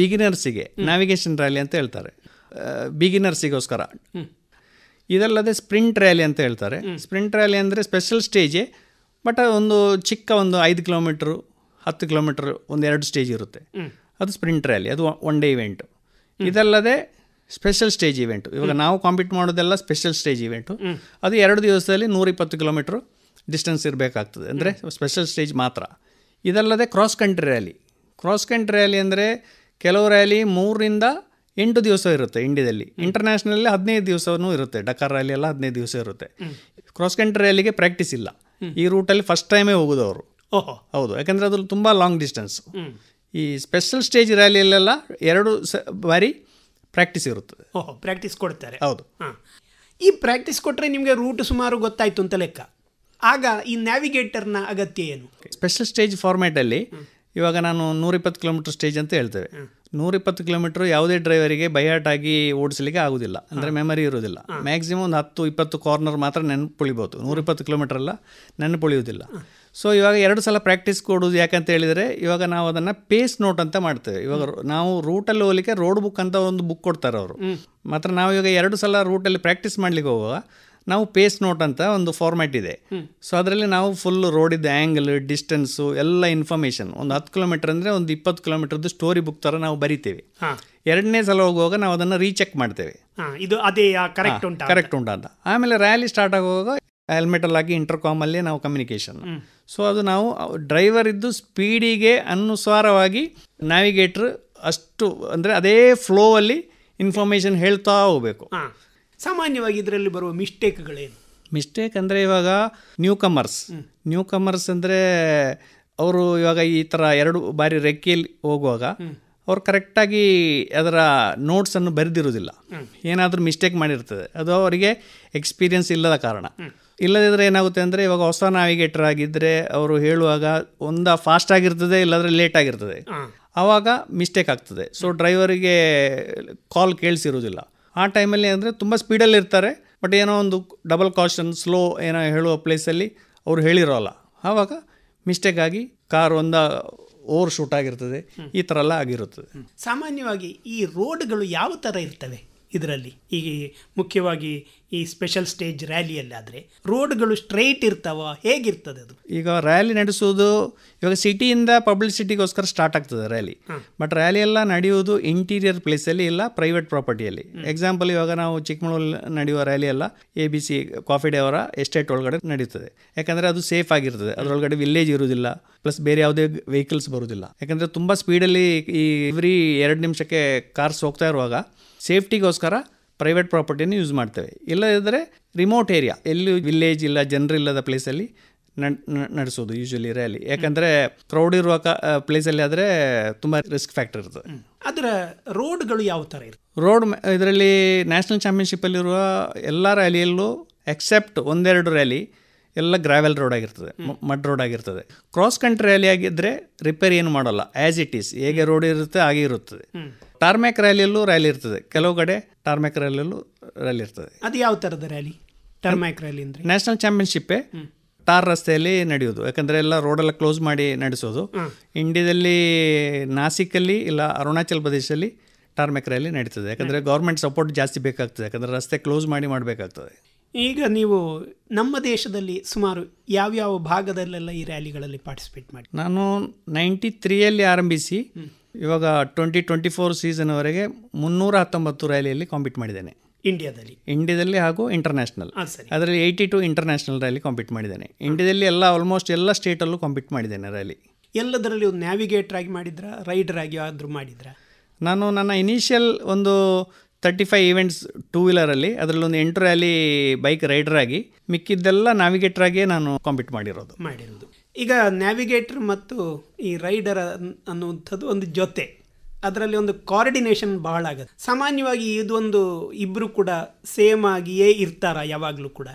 ಬಿಗಿನರ್ಸಿಗೆ ನ್ಯಾವಿಗೇಷನ್ ರ್ಯಾಲಿ ಅಂತ ಹೇಳ್ತಾರೆ ಬಿಗಿನರ್ಸಿಗೋಸ್ಕರ ಇದಲ್ಲದೆ ಸ್ಪ್ರಿಂಟ್ ರ್ಯಾಲಿ ಅಂತ ಹೇಳ್ತಾರೆ ಸ್ಪ್ರಿಂಟ್ ರ್ಯಾಲಿ ಅಂದರೆ ಸ್ಪೆಷಲ್ ಸ್ಟೇಜೇ ಬಟ್ ಒಂದು ಚಿಕ್ಕ ಒಂದು ಐದು ಕಿಲೋಮೀಟ್ರು ಹತ್ತು ಕಿಲೋಮೀಟ್ರ್ ಒಂದು ಎರಡು ಸ್ಟೇಜ್ ಇರುತ್ತೆ ಅದು ಸ್ಪ್ರಿಂಟ್ ರ್ಯಾಲಿ ಅದು ಒನ್ ಡೇ ಇವೆಂಟು ಇದಲ್ಲದೆ ಸ್ಪೆಷಲ್ ಸ್ಟೇಜ್ ಇವೆಂಟು ಇವಾಗ ನಾವು ಕಾಂಪೀಟ್ ಮಾಡೋದೆಲ್ಲ ಸ್ಪೆಷಲ್ ಸ್ಟೇಜ್ ಇವೆಂಟು ಅದು ಎರಡು ದಿವಸದಲ್ಲಿ ಇಪ್ಪತ್ತು ಕಿಲೋಮೀಟ್ರು ಡಿಸ್ಟೆನ್ಸ್ ಇರಬೇಕಾಗ್ತದೆ ಅಂದರೆ ಸ್ಪೆಷಲ್ ಸ್ಟೇಜ್ ಮಾತ್ರ ಇದಲ್ಲದೆ cross country rally cross country rally ಅಂದರೆ ಕೆಲವು ರ್ಯಾಲಿ ಮೂರರಿಂದ ಎಂಟು ದಿವಸ ಇರುತ್ತೆ ಇಂಡಿಯಾದಲ್ಲಿ ಇಂಟರ್ನ್ಯಾಷನಲ್ಲಿ ಹದಿನೈದು ದಿವಸವೂ ಇರುತ್ತೆ ಡಕಾರ್ ರ್ಯಾಲಿ ಎಲ್ಲ ಹದಿನೈದು ದಿವಸ ಇರುತ್ತೆ ಕ್ರಾಸ್ ಕಂಟ್ರಿ ರ್ಯಾಲಿಗೆ ಪ್ರಾಕ್ಟೀಸ್ ಇಲ್ಲ ಈ ರೂಟಲ್ಲಿ ಫಸ್ಟ್ ಟೈಮೇ ಹೋಗೋದು ಅವರು ಓಹೋ ಹೌದು ಯಾಕಂದರೆ ಅದ್ರಲ್ಲಿ ತುಂಬ ಲಾಂಗ್ ಡಿಸ್ಟೆನ್ಸ್ ಈ ಸ್ಪೆಷಲ್ ಸ್ಟೇಜ್ ರ್ಯಾಲಿಯಲ್ಲೆಲ್ಲ ಎರಡು ಸ ಬಾರಿ ಪ್ರಾಕ್ಟೀಸ್ ಇರುತ್ತದೆ ಓಹೋ ಪ್ರಾಕ್ಟೀಸ್ ಕೊಡ್ತಾರೆ ಹೌದು ಈ ಪ್ರಾಕ್ಟೀಸ್ ಕೊಟ್ಟರೆ ನಿಮಗೆ ರೂಟ್ ಸುಮಾರು ಗೊತ್ತಾಯಿತು ಅಂತ ಲೆಕ್ಕ ಆಗ ಈ ನ್ಯಾವಿಗೇಟರ್ನ ಅಗತ್ಯ ಏನು ಸ್ಪೆಷಲ್ ಸ್ಟೇಜ್ ಫಾರ್ಮ್ಯಾಟಲ್ಲಿ ಇವಾಗ ನಾನು ನೂರಿಪ್ಪತ್ತು ಕಿಲೋಮೀಟ್ರ್ ಸ್ಟೇಜ್ ಅಂತ ಹೇಳ್ತೇವೆ ನೂರಿಪ್ಪತ್ತು ಕಿಲೋಮೀಟ್ರ್ ಯಾವುದೇ ಡ್ರೈವರಿಗೆ ಆಗಿ ಓಡಿಸಲಿಕ್ಕೆ ಆಗೋದಿಲ್ಲ ಅಂದರೆ ಮೆಮರಿ ಇರೋದಿಲ್ಲ ಮ್ಯಾಕ್ಸಿಮಮ್ ಒಂದು ಹತ್ತು ಇಪ್ಪತ್ತು ಕಾರ್ನರ್ ಮಾತ್ರ ನೆನಪುಳಿಬೋದು ನೂರಿಪ್ಪತ್ತು ಕಿಲೋಮೀಟ್ರಲ್ಲ ನೆನಪು ನೆನಪುಳಿಯೋದಿಲ್ಲ ಸೊ ಇವಾಗ ಎರಡು ಸಲ ಪ್ರಾಕ್ಟೀಸ್ ಕೊಡೋದು ಯಾಕಂತ ಹೇಳಿದರೆ ಇವಾಗ ನಾವು ಅದನ್ನು ಪೇಸ್ ನೋಟ್ ಅಂತ ಮಾಡ್ತೇವೆ ಇವಾಗ ನಾವು ರೂಟಲ್ಲಿ ಹೋಗಲಿಕ್ಕೆ ರೋಡ್ ಬುಕ್ ಅಂತ ಒಂದು ಬುಕ್ ಕೊಡ್ತಾರೆ ಅವರು ಮಾತ್ರ ನಾವು ಇವಾಗ ಎರಡು ಸಲ ರೂಟಲ್ಲಿ ಪ್ರಾಕ್ಟೀಸ್ ಮಾಡ್ಲಿಕ್ಕೆ ಹೋಗುವಾಗ ನಾವು ಪೇಸ್ ನೋಟ್ ಅಂತ ಒಂದು ಫಾರ್ಮ್ಯಾಟ್ ಇದೆ ಸೊ ಅದರಲ್ಲಿ ನಾವು ಫುಲ್ ರೋಡಿದ್ದ ಆ್ಯಂಗಲ್ ಡಿಸ್ಟೆನ್ಸು ಎಲ್ಲ ಇನ್ಫಾರ್ಮೇಷನ್ ಒಂದು ಹತ್ತು ಕಿಲೋಮೀಟರ್ ಅಂದರೆ ಒಂದು ಇಪ್ಪತ್ತು ಕಿಲೋಮೀಟರ್ದು ಸ್ಟೋರಿ ಬುಕ್ ಥರ ನಾವು ಬರಿತೇವೆ ಎರಡನೇ ಸಲ ಹೋಗುವಾಗ ನಾವು ಅದನ್ನು ರೀಚೆಕ್ ಮಾಡ್ತೇವೆ ಇದು ಅದೇ ಕರೆಕ್ಟ್ ಉಂಟು ಕರೆಕ್ಟ್ ಉಂಟು ಅಂತ ಆಮೇಲೆ ರ್ಯಾಲಿ ಸ್ಟಾರ್ಟ್ ಆಗುವಾಗ ಹೆಲ್ಮೆಟಲ್ಲಿ ಹಾಕಿ ಇಂಟರ್ಕಾಮಲ್ಲೇ ನಾವು ಕಮ್ಯುನಿಕೇಷನ್ ಸೊ ಅದು ನಾವು ಡ್ರೈವರ್ ಇದ್ದು ಸ್ಪೀಡಿಗೆ ಅನುಸಾರವಾಗಿ ನ್ಯಾವಿಗೇಟ್ರ್ ಅಷ್ಟು ಅಂದರೆ ಅದೇ ಫ್ಲೋ ಅಲ್ಲಿ ಇನ್ಫಾರ್ಮೇಷನ್ ಹೇಳ್ತಾ ಹೋಗ್ಬೇಕು ಸಾಮಾನ್ಯವಾಗಿ ಇದರಲ್ಲಿ ಬರುವ ಮಿಸ್ಟೇಕ್ಗಳೇನು ಮಿಸ್ಟೇಕ್ ಅಂದರೆ ಇವಾಗ ನ್ಯೂ ಕಮರ್ಸ್ ನ್ಯೂ ಕಮರ್ಸ್ ಅಂದರೆ ಅವರು ಇವಾಗ ಈ ಥರ ಎರಡು ಬಾರಿ ರೆಕ್ಕೆಯಲ್ಲಿ ಹೋಗುವಾಗ ಅವ್ರು ಕರೆಕ್ಟಾಗಿ ಅದರ ನೋಟ್ಸನ್ನು ಬರೆದಿರೋದಿಲ್ಲ ಏನಾದರೂ ಮಿಸ್ಟೇಕ್ ಮಾಡಿರ್ತದೆ ಅದು ಅವರಿಗೆ ಎಕ್ಸ್ಪೀರಿಯನ್ಸ್ ಇಲ್ಲದ ಕಾರಣ ಇಲ್ಲದಿದ್ದರೆ ಏನಾಗುತ್ತೆ ಅಂದರೆ ಇವಾಗ ಹೊಸ ನಾವಿಗೇಟರ್ ಆಗಿದ್ದರೆ ಅವರು ಹೇಳುವಾಗ ಒಂದ ಫಾಸ್ಟ್ ಆಗಿರ್ತದೆ ಇಲ್ಲಾದರೆ ಲೇಟ್ ಆಗಿರ್ತದೆ ಆವಾಗ ಮಿಸ್ಟೇಕ್ ಆಗ್ತದೆ ಸೊ ಡ್ರೈವರಿಗೆ ಕಾಲ್ ಕೇಳಿಸಿರೋದಿಲ್ಲ ಆ ಟೈಮಲ್ಲಿ ಅಂದರೆ ತುಂಬ ಸ್ಪೀಡಲ್ಲಿ ಇರ್ತಾರೆ ಬಟ್ ಏನೋ ಒಂದು ಡಬಲ್ ಕಾಷನ್ ಸ್ಲೋ ಏನೋ ಹೇಳುವ ಪ್ಲೇಸಲ್ಲಿ ಅವ್ರು ಹೇಳಿರೋಲ್ಲ ಆವಾಗ ಮಿಸ್ಟೇಕ್ ಆಗಿ ಕಾರ್ ಒಂದ ಓವರ್ ಶೂಟ್ ಆಗಿರ್ತದೆ ಈ ಥರ ಎಲ್ಲ ಆಗಿರುತ್ತದೆ ಸಾಮಾನ್ಯವಾಗಿ ಈ ರೋಡ್ಗಳು ಯಾವ ಥರ ಇರ್ತವೆ ಇದರಲ್ಲಿ ಈಗ ಮುಖ್ಯವಾಗಿ ಈ ಸ್ಪೆಷಲ್ ಸ್ಟೇಜ್ ರ್ಯಾಲಿಯಲ್ಲಿ ಆದರೆ ರೋಡ್ಗಳು ಸ್ಟ್ರೈಟ್ ಇರ್ತಾವ ಹೇಗಿರ್ತದೆ ಅದು ಈಗ ರ್ಯಾಲಿ ನಡೆಸೋದು ಇವಾಗ ಸಿಟಿಯಿಂದ ಪಬ್ಲಿಸಿಟಿಗೋಸ್ಕರ ಸ್ಟಾರ್ಟ್ ಆಗ್ತದೆ ರ್ಯಾಲಿ ಬಟ್ ರ್ಯಾಲಿ ಎಲ್ಲ ನಡೆಯುವುದು ಇಂಟೀರಿಯರ್ ಪ್ಲೇಸಲ್ಲಿ ಇಲ್ಲ ಪ್ರೈವೇಟ್ ಪ್ರಾಪರ್ಟಿಯಲ್ಲಿ ಎಕ್ಸಾಂಪಲ್ ಇವಾಗ ನಾವು ಚಿಕ್ಕಮಗಳೂರು ನಡೆಯುವ ರ್ಯಾಲಿ ಎಲ್ಲ A B C Coffee Day ಅವರ ಎಸ್ಟೇಟ್ ಒಳಗಡೆ ನಡೆಯುತ್ತದೆ ಯಾಕಂದರೆ ಅದು ಸೇಫ್ ಆಗಿರ್ತದೆ ಅದರೊಳಗಡೆ ವಿಲೇಜ್ ಇರುವುದಿಲ್ಲ ಪ್ಲಸ್ ಬೇರೆ ಯಾವುದೇ ವೆಹಿಕಲ್ಸ್ ಬರುವುದಿಲ್ಲ ಯಾಕಂದರೆ ತುಂಬ ಸ್ಪೀಡಲ್ಲಿ ಈ ಎವ್ರಿ ಎರಡು ನಿಮಿಷಕ್ಕೆ ಕಾರ್ಸ್ ಹೋಗ್ತಾ ಇರುವಾಗ ಸೇಫ್ಟಿಗೋಸ್ಕರ ಪ್ರೈವೇಟ್ ಪ್ರಾಪರ್ಟಿನ ಯೂಸ್ ಮಾಡ್ತೇವೆ ಇಲ್ಲದಿದ್ದರೆ ರಿಮೋಟ್ ಏರಿಯಾ ಎಲ್ಲಿ ವಿಲೇಜ್ ಇಲ್ಲ ಜನರಿಲ್ಲದ ಪ್ಲೇಸಲ್ಲಿ ನಡೆಸೋದು ಯೂಶಲಿ ರ್ಯಾಲಿ ಯಾಕಂದರೆ ಕ್ರೌಡ್ ಇರುವ ಕ ಪ್ಲೇಸಲ್ಲಿ ಆದರೆ ತುಂಬ ರಿಸ್ಕ್ ಫ್ಯಾಕ್ಟರ್ ಇರ್ತದೆ ಅದರ ರೋಡ್ಗಳು ಯಾವ ಥರ ಇರುತ್ತೆ ರೋಡ್ ಇದರಲ್ಲಿ ನ್ಯಾಷನಲ್ ಚಾಂಪಿಯನ್ಶಿಪ್ಪಲ್ಲಿರುವ ಎಲ್ಲ ರ್ಯಾಲಿಯಲ್ಲೂ ಎಕ್ಸೆಪ್ಟ್ ಒಂದೆರಡು ರ್ಯಾಲಿ ಎಲ್ಲ ಗ್ರಾವೆಲ್ ರೋಡ್ ಆಗಿರ್ತದೆ ಮಡ್ ರೋಡ್ ಆಗಿರ್ತದೆ ಕ್ರಾಸ್ ಕಂಟ್ರಿ ರ್ಯಾಲಿ ಆಗಿದ್ದರೆ ರಿಪೇರಿ ಏನು ಮಾಡೋಲ್ಲ ಆ್ಯಸ್ ಇಟ್ ಈಸ್ ಹೇಗೆ ರೋಡ್ ಇರುತ್ತೆ ಹಾಗೆ ಇರುತ್ತದೆ ಟಾರ್ಮ್ಯಾಕ್ ರ್ಯಾಲಿಯಲ್ಲೂ ರ್ಯಾಲಿ ಇರ್ತದೆ ಕೆಲವು ಕಡೆ ಟಾರ್ಮ್ಯಾಕ್ ರ್ಯಾಲಿಯಲ್ಲೂ ರ್ಯಾಲಿ ಇರ್ತದೆ ಅದು ಯಾವ ಥರದ ರ್ಯಾಲಿ ಟಾರ್ಮ್ಯಾಕ್ ರ್ಯಾಲಿ ಅಂದರೆ ನ್ಯಾಷನಲ್ ಚಾಂಪಿಯನ್ಶಿಪ್ಪೇ ಟಾರ್ ರಸ್ತೆಯಲ್ಲಿ ನಡೆಯೋದು ಯಾಕಂದರೆ ಎಲ್ಲ ರೋಡೆಲ್ಲ ಕ್ಲೋಸ್ ಮಾಡಿ ನಡೆಸೋದು ಇಂಡಿಯಾದಲ್ಲಿ ನಾಸಿಕಲ್ಲಿ ಇಲ್ಲ ಅರುಣಾಚಲ್ ಪ್ರದೇಶದಲ್ಲಿ ಟಾರ್ಮ್ಯಾಕ್ ರ್ಯಾಲಿ ನಡೀತದೆ ಯಾಕಂದರೆ ಗೌರ್ಮೆಂಟ್ ಸಪೋರ್ಟ್ ಜಾಸ್ತಿ ಬೇಕಾಗ್ತದೆ ಯಾಕಂದರೆ ರಸ್ತೆ ಕ್ಲೋಸ್ ಮಾಡಿ ಮಾಡಬೇಕಾಗ್ತದೆ ಈಗ ನೀವು ನಮ್ಮ ದೇಶದಲ್ಲಿ ಸುಮಾರು ಯಾವ್ಯಾವ ಭಾಗದಲ್ಲೆಲ್ಲ ಈ ರ್ಯಾಲಿಗಳಲ್ಲಿ ಪಾರ್ಟಿಸಿಪೇಟ್ ಮಾಡಿ ನಾನು ನೈಂಟಿ ತ್ರೀಯಲ್ಲಿ ಆರಂಭಿಸಿ ಇವಾಗ ಟ್ವೆಂಟಿ ಟ್ವೆಂಟಿ ಫೋರ್ ಸೀಸನ್ವರೆಗೆ ಮುನ್ನೂರ ಹತ್ತೊಂಬತ್ತು ರ್ಯಾಲಿಯಲ್ಲಿ ಕಾಂಪೀಟ್ ಮಾಡಿದ್ದೇನೆ ಇಂಡಿಯಾದಲ್ಲಿ ಇಂಡಿಯಾದಲ್ಲಿ ಹಾಗೂ ಇಂಟರ್ನ್ಯಾಷನಲ್ ಅದರಲ್ಲಿ eighty two international rally compete ಮಾಡಿದ್ದೇನೆ ಇಂಡಿಯಾದಲ್ಲಿ ಎಲ್ಲ ಆಲ್ಮೋಸ್ಟ್ ಎಲ್ಲ ಸ್ಟೇಟಲ್ಲೂ ಕಾಂಪೀಟ್ ಮಾಡಿದ್ದೇನೆ ರ್ಯಾಲಿ ಎಲ್ಲದರಲ್ಲಿ ಒಂದು ನ್ಯಾವಿಗೇಟರ್ ಆಗಿ ಮಾಡಿದ್ರ ರೈಡರ್ ಆಗಿ ಆದರೂ ಮಾಡಿದ್ರ ನಾನು ನನ್ನ ಇನಿಷಿಯಲ್ ಒಂದು ತರ್ಟಿ ಫೈವ್ ಈವೆಂಟ್ಸ್ ಟೂ ವೀಲರಲ್ಲಿ ಅದರಲ್ಲಿ ಒಂದು ಎಂಟು ರ್ಯಾಲಿ ಬೈಕ್ ರೈಡರ್ ಆಗಿ ಮಿಕ್ಕಿದ್ದೆಲ್ಲ ನ್ಯಾವಿಗೇಟರ್ ಆಗಿ ನಾನು ಕಾಂಪೀಟ್ ಮಾಡಿರೋದು ಮಾಡಿರೋದು ಈಗ ನ್ಯಾವಿಗೇಟರ್ ಮತ್ತು ಈ ರೈಡರ್ ಅನ್ನುವಂಥದ್ದು ಒಂದು ಜೊತೆ ಅದರಲ್ಲಿ ಒಂದು ಕೋಆರ್ಡಿನೇಷನ್ ಬಹಳ ಆಗುತ್ತೆ ಸಾಮಾನ್ಯವಾಗಿ ಇದೊಂದು ಇಬ್ಬರು ಕೂಡ ಸೇಮ್ ಆಗಿಯೇ ಇರ್ತಾರ ಯಾವಾಗಲೂ ಕೂಡ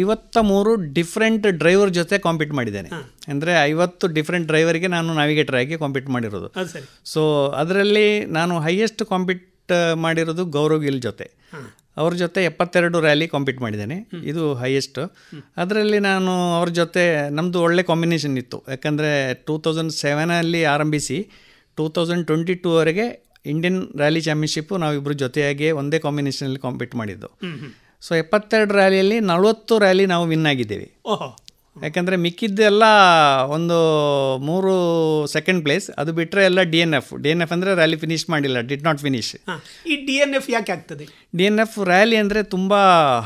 ಐವತ್ತ ಮೂರು ಡಿಫ್ರೆಂಟ್ ಡ್ರೈವರ್ ಜೊತೆ ಕಾಂಪೀಟ್ ಮಾಡಿದ್ದೇನೆ ಅಂದರೆ ಐವತ್ತು ಡಿಫ್ರೆಂಟ್ ಡ್ರೈವರ್ಗೆ ನಾನು ನ್ಯಾವಿಗೇಟರ್ ಆಗಿ ಕಾಂಪೀಟ್ ಮಾಡಿರೋದು ಸೊ ಅದರಲ್ಲಿ ನಾನು ಹೈಯೆಸ್ಟ್ ಕಾಂಪೀಟ್ ಮಾಡಿರೋದು ಗೌರವ್ ಗಿಲ್ ಜೊತೆ ಅವ್ರ ಜೊತೆ ಎಪ್ಪತ್ತೆರಡು ರ್ಯಾಲಿ ಕಾಂಪೀಟ್ ಮಾಡಿದ್ದೇನೆ ಇದು ಹೈಯೆಸ್ಟ್ ಅದರಲ್ಲಿ ನಾನು ಅವ್ರ ಜೊತೆ ನಮ್ಮದು ಒಳ್ಳೆ ಕಾಂಬಿನೇಷನ್ ಇತ್ತು ಯಾಕಂದರೆ ಟೂ ತೌಸಂಡ್ ಸೆವೆನಲ್ಲಿ ಆರಂಭಿಸಿ ಟೂ ತೌಸಂಡ್ ಟ್ವೆಂಟಿ ಟೂವರೆಗೆ ಇಂಡಿಯನ್ ರ್ಯಾಲಿ ಚಾಂಪಿಯನ್ಶಿಪ್ಪು ನಾವಿಬ್ಬರು ಜೊತೆಯಾಗಿ ಒಂದೇ ಕಾಂಬಿನೇಷನಲ್ಲಿ ಕಾಂಪೀಟ್ ಮಾಡಿದ್ದು ಸೊ ಎಪ್ಪತ್ತೆರಡು ರ್ಯಾಲಿಯಲ್ಲಿ ನಲವತ್ತು ರ್ಯಾಲಿ ನಾವು ವಿನ್ ಆಗಿದ್ದೀವಿ ಯಾಕಂದರೆ ಮಿಕ್ಕಿದ್ದೆಲ್ಲ ಒಂದು ಮೂರು ಸೆಕೆಂಡ್ ಪ್ಲೇಸ್ ಅದು ಬಿಟ್ಟರೆ ಎಲ್ಲ D N F D N F ಅಂದರೆ ರ್ಯಾಲಿ ಫಿನಿಶ್ ಮಾಡಿಲ್ಲ ಡಿಡ್ ನಾಟ್ ಫಿನಿಶ್ ಈ ಡಿ ಎನ್ ಎಫ್ ಯಾಕೆ ಆಗ್ತದೆ ಡಿ ಎನ್ ಎಫ್ ರ್ಯಾಲಿ ಅಂದರೆ ತುಂಬ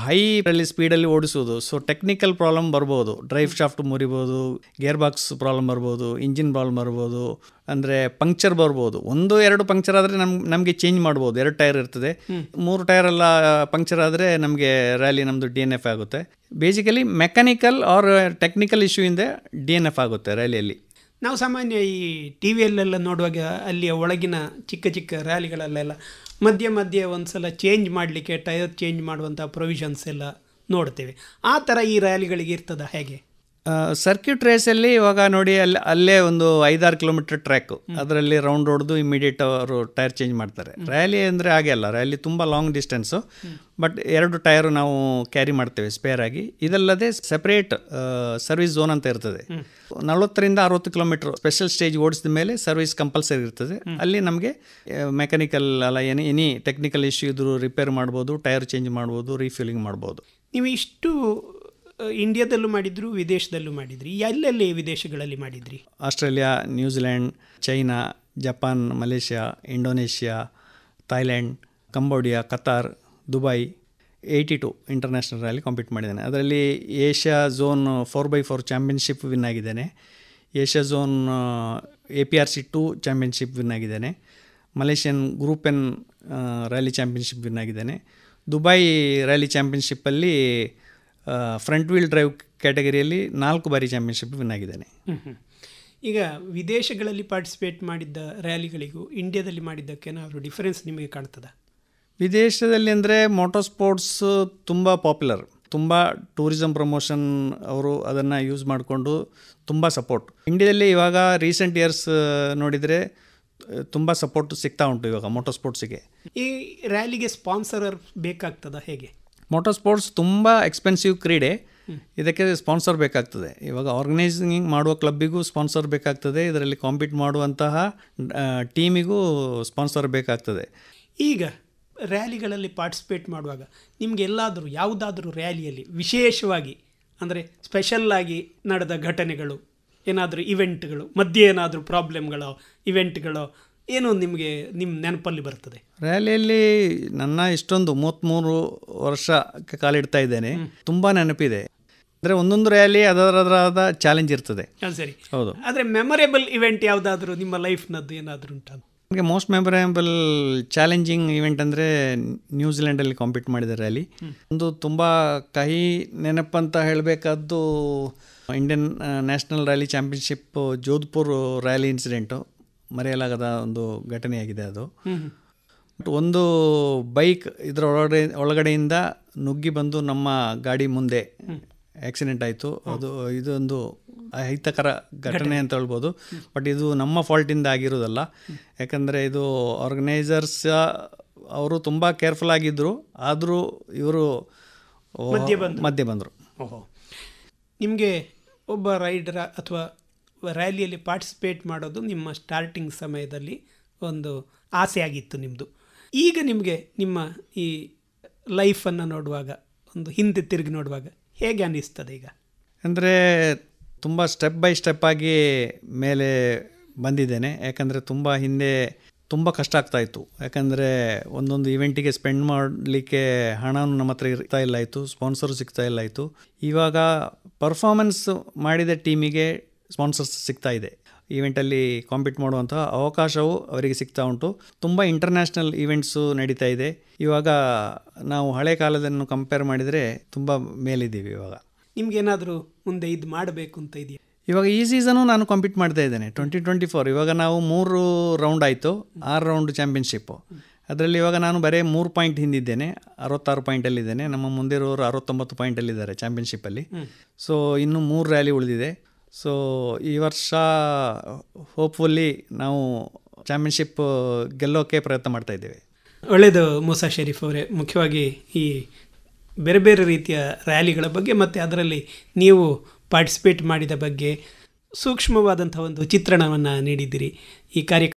ಹೈ ರ್ಯಾಲಿ ಸ್ಪೀಡಲ್ಲಿ ಓಡಿಸೋದು ಸೊ ಟೆಕ್ನಿಕಲ್ ಪ್ರಾಬ್ಲಮ್ ಬರ್ಬೋದು ಡ್ರೈವ್ ಶಾಫ್ಟ್ ಮುರಿಬೋದು ಗೇರ್ ಬಾಕ್ಸ್ ಪ್ರಾಬ್ಲಮ್ ಬರ್ಬೋದು ಇಂಜಿನ್ ಪ್ರಾಬ್ಲಮ್ ಬರ್ಬೋದು ಅಂದರೆ ಪಂಕ್ಚರ್ ಬರ್ಬೋದು ಒಂದು ಎರಡು ಪಂಕ್ಚರ್ ಆದರೆ ನಮ್ ನಮಗೆ ಚೇಂಜ್ ಮಾಡ್ಬೋದು ಎರಡು ಟೈರ್ ಇರ್ತದೆ ಮೂರು ಟೈರ್ ಎಲ್ಲ ಪಂಕ್ಚರ್ ಆದರೆ ನಮಗೆ ರ್ಯಾಲಿ ನಮ್ಮದು ಡಿ ಎನ್ ಎಫ್ ಆಗುತ್ತೆ basically mechanical or technical issue ಇಂದ ಡಿ ಎನ್ ಎಫ್ ಆಗುತ್ತೆ ರ್ಯಾಲಿಯಲ್ಲಿ ನಾವು ಸಾಮಾನ್ಯ ಈ ಟಿ ವಿಯಲ್ಲೆಲ್ಲ ನೋಡುವಾಗ ಅಲ್ಲಿಯ ಒಳಗಿನ ಚಿಕ್ಕ ಚಿಕ್ಕ ರ್ಯಾಲಿಗಳಲ್ಲೆಲ್ಲ ಮಧ್ಯೆ ಮಧ್ಯೆ ಒಂದು ಸಲ ಚೇಂಜ್ ಮಾಡಲಿಕ್ಕೆ ಟೈರ್ ಚೇಂಜ್ ಮಾಡುವಂಥ ಪ್ರೊವಿಷನ್ಸ್ ಎಲ್ಲ ನೋಡ್ತೇವೆ ಆ ಥರ ಈ ರ್ಯಾಲಿಗಳಿಗೆ ಇರ್ತದ ಹೇಗೆ ಸರ್ಕ್ಯೂಟ್ ರೇಸಲ್ಲಿ ಇವಾಗ ನೋಡಿ ಅಲ್ಲಿ ಅಲ್ಲೇ ಒಂದು ಐದಾರು ಕಿಲೋಮೀಟರ್ ಟ್ರ್ಯಾಕು ಅದರಲ್ಲಿ ರೌಂಡ್ ಹೊಡೆದು ಇಮಿಡಿಯೇಟ್ ಅವರು ಟೈರ್ ಚೇಂಜ್ ಮಾಡ್ತಾರೆ ರ್ಯಾಲಿ ಅಂದರೆ ಹಾಗೆ ಅಲ್ಲ ರ್ಯಾಲಿ ತುಂಬ ಲಾಂಗ್ ಡಿಸ್ಟೆನ್ಸು ಬಟ್ ಎರಡು ಟೈರು ನಾವು ಕ್ಯಾರಿ ಮಾಡ್ತೇವೆ ಸ್ಪೇರ್ ಆಗಿ ಇದಲ್ಲದೆ ಸೆಪರೇಟ್ ಸರ್ವಿಸ್ ಝೋನ್ ಅಂತ ಇರ್ತದೆ ನಲವತ್ತರಿಂದ ಅರವತ್ತು ಕಿಲೋಮೀಟರ್ ಸ್ಪೆಷಲ್ ಸ್ಟೇಜ್ ಓಡಿಸಿದ ಮೇಲೆ ಸರ್ವಿಸ್ ಕಂಪಲ್ಸರಿ ಇರ್ತದೆ ಅಲ್ಲಿ ನಮಗೆ ಮೆಕ್ಯಾನಿಕಲ್ ಅಲ್ಲ ಎನಿ ಎನಿ ಟೆಕ್ನಿಕಲ್ ಇಶ್ಯೂ ಇದ್ರೂ ರಿಪೇರ್ ಮಾಡ್ಬೋದು ಟೈರ್ ಚೇಂಜ್ ಮಾಡ್ಬೋದು ರೀಫಿಲಿಂಗ್ ಮಾಡ್ಬೋದು ನೀವು ಇಷ್ಟು ಇಂಡಿಯಾದಲ್ಲೂ ಮಾಡಿದ್ರು ವಿದೇಶದಲ್ಲೂ ಮಾಡಿದ್ರಿ ಎಲ್ಲೆಲ್ಲಿ ವಿದೇಶಗಳಲ್ಲಿ ಮಾಡಿದ್ರಿ Australia New Zealand China Japan Malaysia Indonesia Thailand Cambodia Qatar Dubai eighty two international rally compete ಮಾಡಿದ್ದಾನೆ ಅದರಲ್ಲಿ Asia zone four by four championship win ಆಗಿದ್ದೇನೆ Asia zone A P R C two championship win ಆಗಿದ್ದೇನೆ Malaysian group N rally championship win ಆಗಿದ್ದೇನೆ Dubai rally ಚಾಂಪಿಯನ್ಶಿಪ್ಪಲ್ಲಿ front wheel drive ಕ್ಯಾಟಗರಿಯಲ್ಲಿ ನಾಲ್ಕು ಬಾರಿ championship win ಆಗಿದ್ದಾನೆ ಈಗ ವಿದೇಶಗಳಲ್ಲಿ ಪಾರ್ಟಿಸಿಪೇಟ್ ಮಾಡಿದ್ದ ರ್ಯಾಲಿಗಳಿಗೂ ಇಂಡಿಯಾದಲ್ಲಿ ಮಾಡಿದ್ದಕ್ಕೆ ಡಿಫರೆನ್ಸ್ ನಿಮಗೆ ಕಾಣ್ತದ ವಿದೇಶದಲ್ಲಿ ಅಂದರೆ ಮೋಟರ್ ಸ್ಪೋರ್ಟ್ಸ್ ತುಂಬ ಪಾಪ್ಯುಲರ್ ತುಂಬ ಟೂರಿಸಂ ಪ್ರಮೋಷನ್ ಅವರು ಅದನ್ನು ಯೂಸ್ ಮಾಡಿಕೊಂಡು ತುಂಬ ಸಪೋರ್ಟ್ ಇಂಡಿಯಾದಲ್ಲಿ ಇವಾಗ ರೀಸೆಂಟ್ ಇಯರ್ಸ್ ನೋಡಿದರೆ ತುಂಬ ಸಪೋರ್ಟ್ ಸಿಗ್ತಾ ಉಂಟು ಇವಾಗ ಮೋಟರ್ ಸ್ಪೋರ್ಟ್ಸಿಗೆ ಈ ರ್ಯಾಲಿಗೆ ಸ್ಪಾನ್ಸರರ್ ಬೇಕಾಗ್ತದ ಹೇಗೆ ಮೋಟರ್ ಸ್ಪೋರ್ಟ್ಸ್ ತುಂಬ ಎಕ್ಸ್ಪೆನ್ಸಿವ್ ಕ್ರೀಡೆ ಇದಕ್ಕೆ ಸ್ಪಾನ್ಸರ್ ಬೇಕಾಗ್ತದೆ ಇವಾಗ ಆರ್ಗನೈಸಿಂಗ್ ಮಾಡುವ ಕ್ಲಬ್ಬಿಗೂ ಸ್ಪಾನ್ಸರ್ ಬೇಕಾಗ್ತದೆ ಇದರಲ್ಲಿ ಕಾಂಪೀಟ್ ಮಾಡುವಂತಹ ಟೀಮಿಗೂ ಸ್ಪಾನ್ಸರ್ ಬೇಕಾಗ್ತದೆ ಈಗ ರ್ಯಾಲಿಗಳಲ್ಲಿ ಪಾರ್ಟಿಸಿಪೇಟ್ ಮಾಡುವಾಗ ನಿಮಗೆ ಎಲ್ಲಾದರೂ ಯಾವುದಾದ್ರೂ ರ್ಯಾಲಿಯಲ್ಲಿ ವಿಶೇಷವಾಗಿ ಅಂದರೆ ಸ್ಪೆಷಲ್ಲಾಗಿ ನಡೆದ ಘಟನೆಗಳು ಏನಾದರೂ ಇವೆಂಟ್ಗಳು ಮಧ್ಯೆ ಏನಾದರೂ ಪ್ರಾಬ್ಲಮ್ಗಳೋ ಇವೆಂಟ್ಗಳೋ ಏನು ನಿಮಗೆ ನಿಮ್ಮ ನೆನಪಲ್ಲಿ ಬರ್ತದೆ ರ್ಯಾಲಿಯಲ್ಲಿ ನನ್ನ ಇಷ್ಟೊಂದು ಮೂವತ್ತ್ಮೂರು ವರ್ಷ ಕಾಲಿಡ್ತಾ ಇದ್ದೇನೆ ತುಂಬ ನೆನಪಿದೆ ಅಂದರೆ ಒಂದೊಂದು ರ್ಯಾಲಿ ಅದರದರಾದ ಚಾಲೆಂಜ್ ಇರ್ತದೆ ಸರಿ ಹೌದು ಆದರೆ ಮೆಮೊರೇಬಲ್ ಇವೆಂಟ್ ಯಾವುದಾದ್ರೂ ನಿಮ್ಮ ಲೈಫ್ನದ್ದು ಏನಾದರೂ ಉಂಟಾ ನನಗೆ ಮೋಸ್ಟ್ ಮೆಮೊರೇಬಲ್ ಚಾಲೆಂಜಿಂಗ್ ಇವೆಂಟ್ ಅಂದರೆ ನ್ಯೂಜಿಲೆಂಡಲ್ಲಿ ಕಾಂಪೀಟ್ ಮಾಡಿದ ರ್ಯಾಲಿ ಒಂದು ತುಂಬ ಕಹಿ ನೆನಪಂತ ಹೇಳಬೇಕಾದ್ದು Indian national rally championship Jodhpur rally incident ಮರೆಯಲಾಗದ ಒಂದು ಘಟನೆಯಾಗಿದೆ ಅದು ಒಂದು ಬೈಕ್ ಇದರ ಒಳಗಡೆ ಒಳಗಡೆಯಿಂದ ನುಗ್ಗಿ ಬಂದು ನಮ್ಮ ಗಾಡಿ ಮುಂದೆ ಆಕ್ಸಿಡೆಂಟ್ ಆಯಿತು ಅದು ಇದೊಂದು ಅಹಿತಕರ ಘಟನೆ ಅಂತ ಹೇಳ್ಬೋದು ಬಟ್ ಇದು ನಮ್ಮ ಫಾಲ್ಟಿಂದ ಆಗಿರೋದಲ್ಲ ಯಾಕಂದರೆ ಇದು ಆರ್ಗನೈಸರ್ಸ್ ಅವರು ತುಂಬ ಕೇರ್ಫುಲ್ ಆಗಿದ್ದರು ಆದರೂ ಇವರು ಮಧ್ಯೆ ಬಂದರು ನಿಮಗೆ ಒಬ್ಬ ರೈಡರ ಅಥವಾ ರ್ಯಾಲಿಯಲ್ಲಿ ಪಾರ್ಟಿಸಿಪೇಟ್ ಮಾಡೋದು ನಿಮ್ಮ ಸ್ಟಾರ್ಟಿಂಗ್ ಸಮಯದಲ್ಲಿ ಒಂದು ಆಸೆ ಆಗಿತ್ತು ನಿಮ್ಮದು ಈಗ ನಿಮಗೆ ನಿಮ್ಮ ಈ ಲೈಫನ್ನು ನೋಡುವಾಗ ಒಂದು ಹಿಂದೆ ತಿರುಗಿ ನೋಡುವಾಗ ಹೇಗೆ ಅನ್ನಿಸ್ತದೆ ಈಗ ಅಂದರೆ ತುಂಬ ಸ್ಟೆಪ್ ಬೈ ಸ್ಟೆಪ್ ಆಗಿ ಮೇಲೆ ಬಂದಿದ್ದೇನೆ ಯಾಕಂದರೆ ತುಂಬ ಹಿಂದೆ ತುಂಬ ಕಷ್ಟ ಆಗ್ತಾಯಿತ್ತು ಯಾಕಂದರೆ ಒಂದೊಂದು ಇವೆಂಟಿಗೆ ಸ್ಪೆಂಡ್ ಮಾಡಲಿಕ್ಕೆ ಹಣ ನಮ್ಮ ಹತ್ರ ಇರ್ತಾ ಇಲ್ಲ ಆಯಿತು ಸ್ಪಾನ್ಸರು ಸಿಗ್ತಾ ಇಲ್ಲ ಆಯಿತು ಇವಾಗ ಪರ್ಫಾಮೆನ್ಸ್ ಮಾಡಿದ ಟೀಮಿಗೆ ಸ್ಪಾನ್ಸರ್ಸ್ ಸಿಗ್ತಾ ಇದೆ ಈವೆಂಟಲ್ಲಿ ಕಾಂಪೀಟ್ ಮಾಡುವಂತಹ ಅವಕಾಶವು ಅವರಿಗೆ ಸಿಗ್ತಾ ಉಂಟು ತುಂಬ ಇಂಟರ್ನ್ಯಾಷನಲ್ ಈವೆಂಟ್ಸು ನಡೀತಾ ಇದೆ ಇವಾಗ ನಾವು ಹಳೆ ಕಾಲದನ್ನು ಕಂಪೇರ್ ಮಾಡಿದರೆ ತುಂಬ ಮೇಲಿದ್ದೀವಿ ಇವಾಗ ನಿಮಗೇನಾದರೂ ಮುಂದೆ ಇದು ಮಾಡಬೇಕು ಅಂತ ಇದೆಯಾ ಇವಾಗ ಈ ಸೀಸನು ನಾನು ಕಂಪೀಟ್ ಮಾಡ್ತಾ ಇದ್ದೇನೆ ಟ್ವೆಂಟಿ ಟ್ವೆಂಟಿ ಫೋರ್ ಇವಾಗ ನಾವು ಮೂರು ರೌಂಡ್ ಆಯಿತು ಆರು ರೌಂಡ್ ಚಾಂಪಿಯನ್ಶಿಪ್ಪು ಅದರಲ್ಲಿ ಇವಾಗ ನಾನು ಬರೇ ಮೂರು ಪಾಯಿಂಟ್ ಹಿಂದಿದ್ದೇನೆ ಅರವತ್ತಾರು ಪಾಯಿಂಟಲ್ಲಿದ್ದೇನೆ ನಮ್ಮ ಮುಂದಿರೋರು ಅರವತ್ತೊಂಬತ್ತು ಪಾಯಿಂಟಲ್ಲಿದ್ದಾರೆ ಚಾಂಪಿಯನ್ಶಿಪ್ಪಲ್ಲಿ ಸೊ ಇನ್ನೂ ಮೂರು ರ್ಯಾಲಿ ಉಳಿದಿದೆ ಸೊ ಈ ವರ್ಷ ಹೋಪ್ಫುಲ್ಲಿ ನಾವು ಚಾಂಪಿಯನ್ಶಿಪ್ uh, ಗೆಲ್ಲೋಕ್ಕೆ ಪ್ರಯತ್ನ ಮಾಡ್ತಾ ಇದ್ದೇವೆ ಒಳ್ಳೆಯದು ಮೂಸಾ ಶರೀಫ್ ಅವರೇ ಮುಖ್ಯವಾಗಿ ಈ ಬೇರೆ ಬೇರೆ ರೀತಿಯ ರ್ಯಾಲಿಗಳ ಬಗ್ಗೆ ಮತ್ತು ಅದರಲ್ಲಿ ನೀವು ಪಾರ್ಟಿಸಿಪೇಟ್ ಮಾಡಿದ ಬಗ್ಗೆ ಸೂಕ್ಷ್ಮವಾದಂಥ ಒಂದು ಚಿತ್ರಣವನ್ನು ನೀಡಿದ್ದೀರಿ ಈ ಕಾರ್ಯ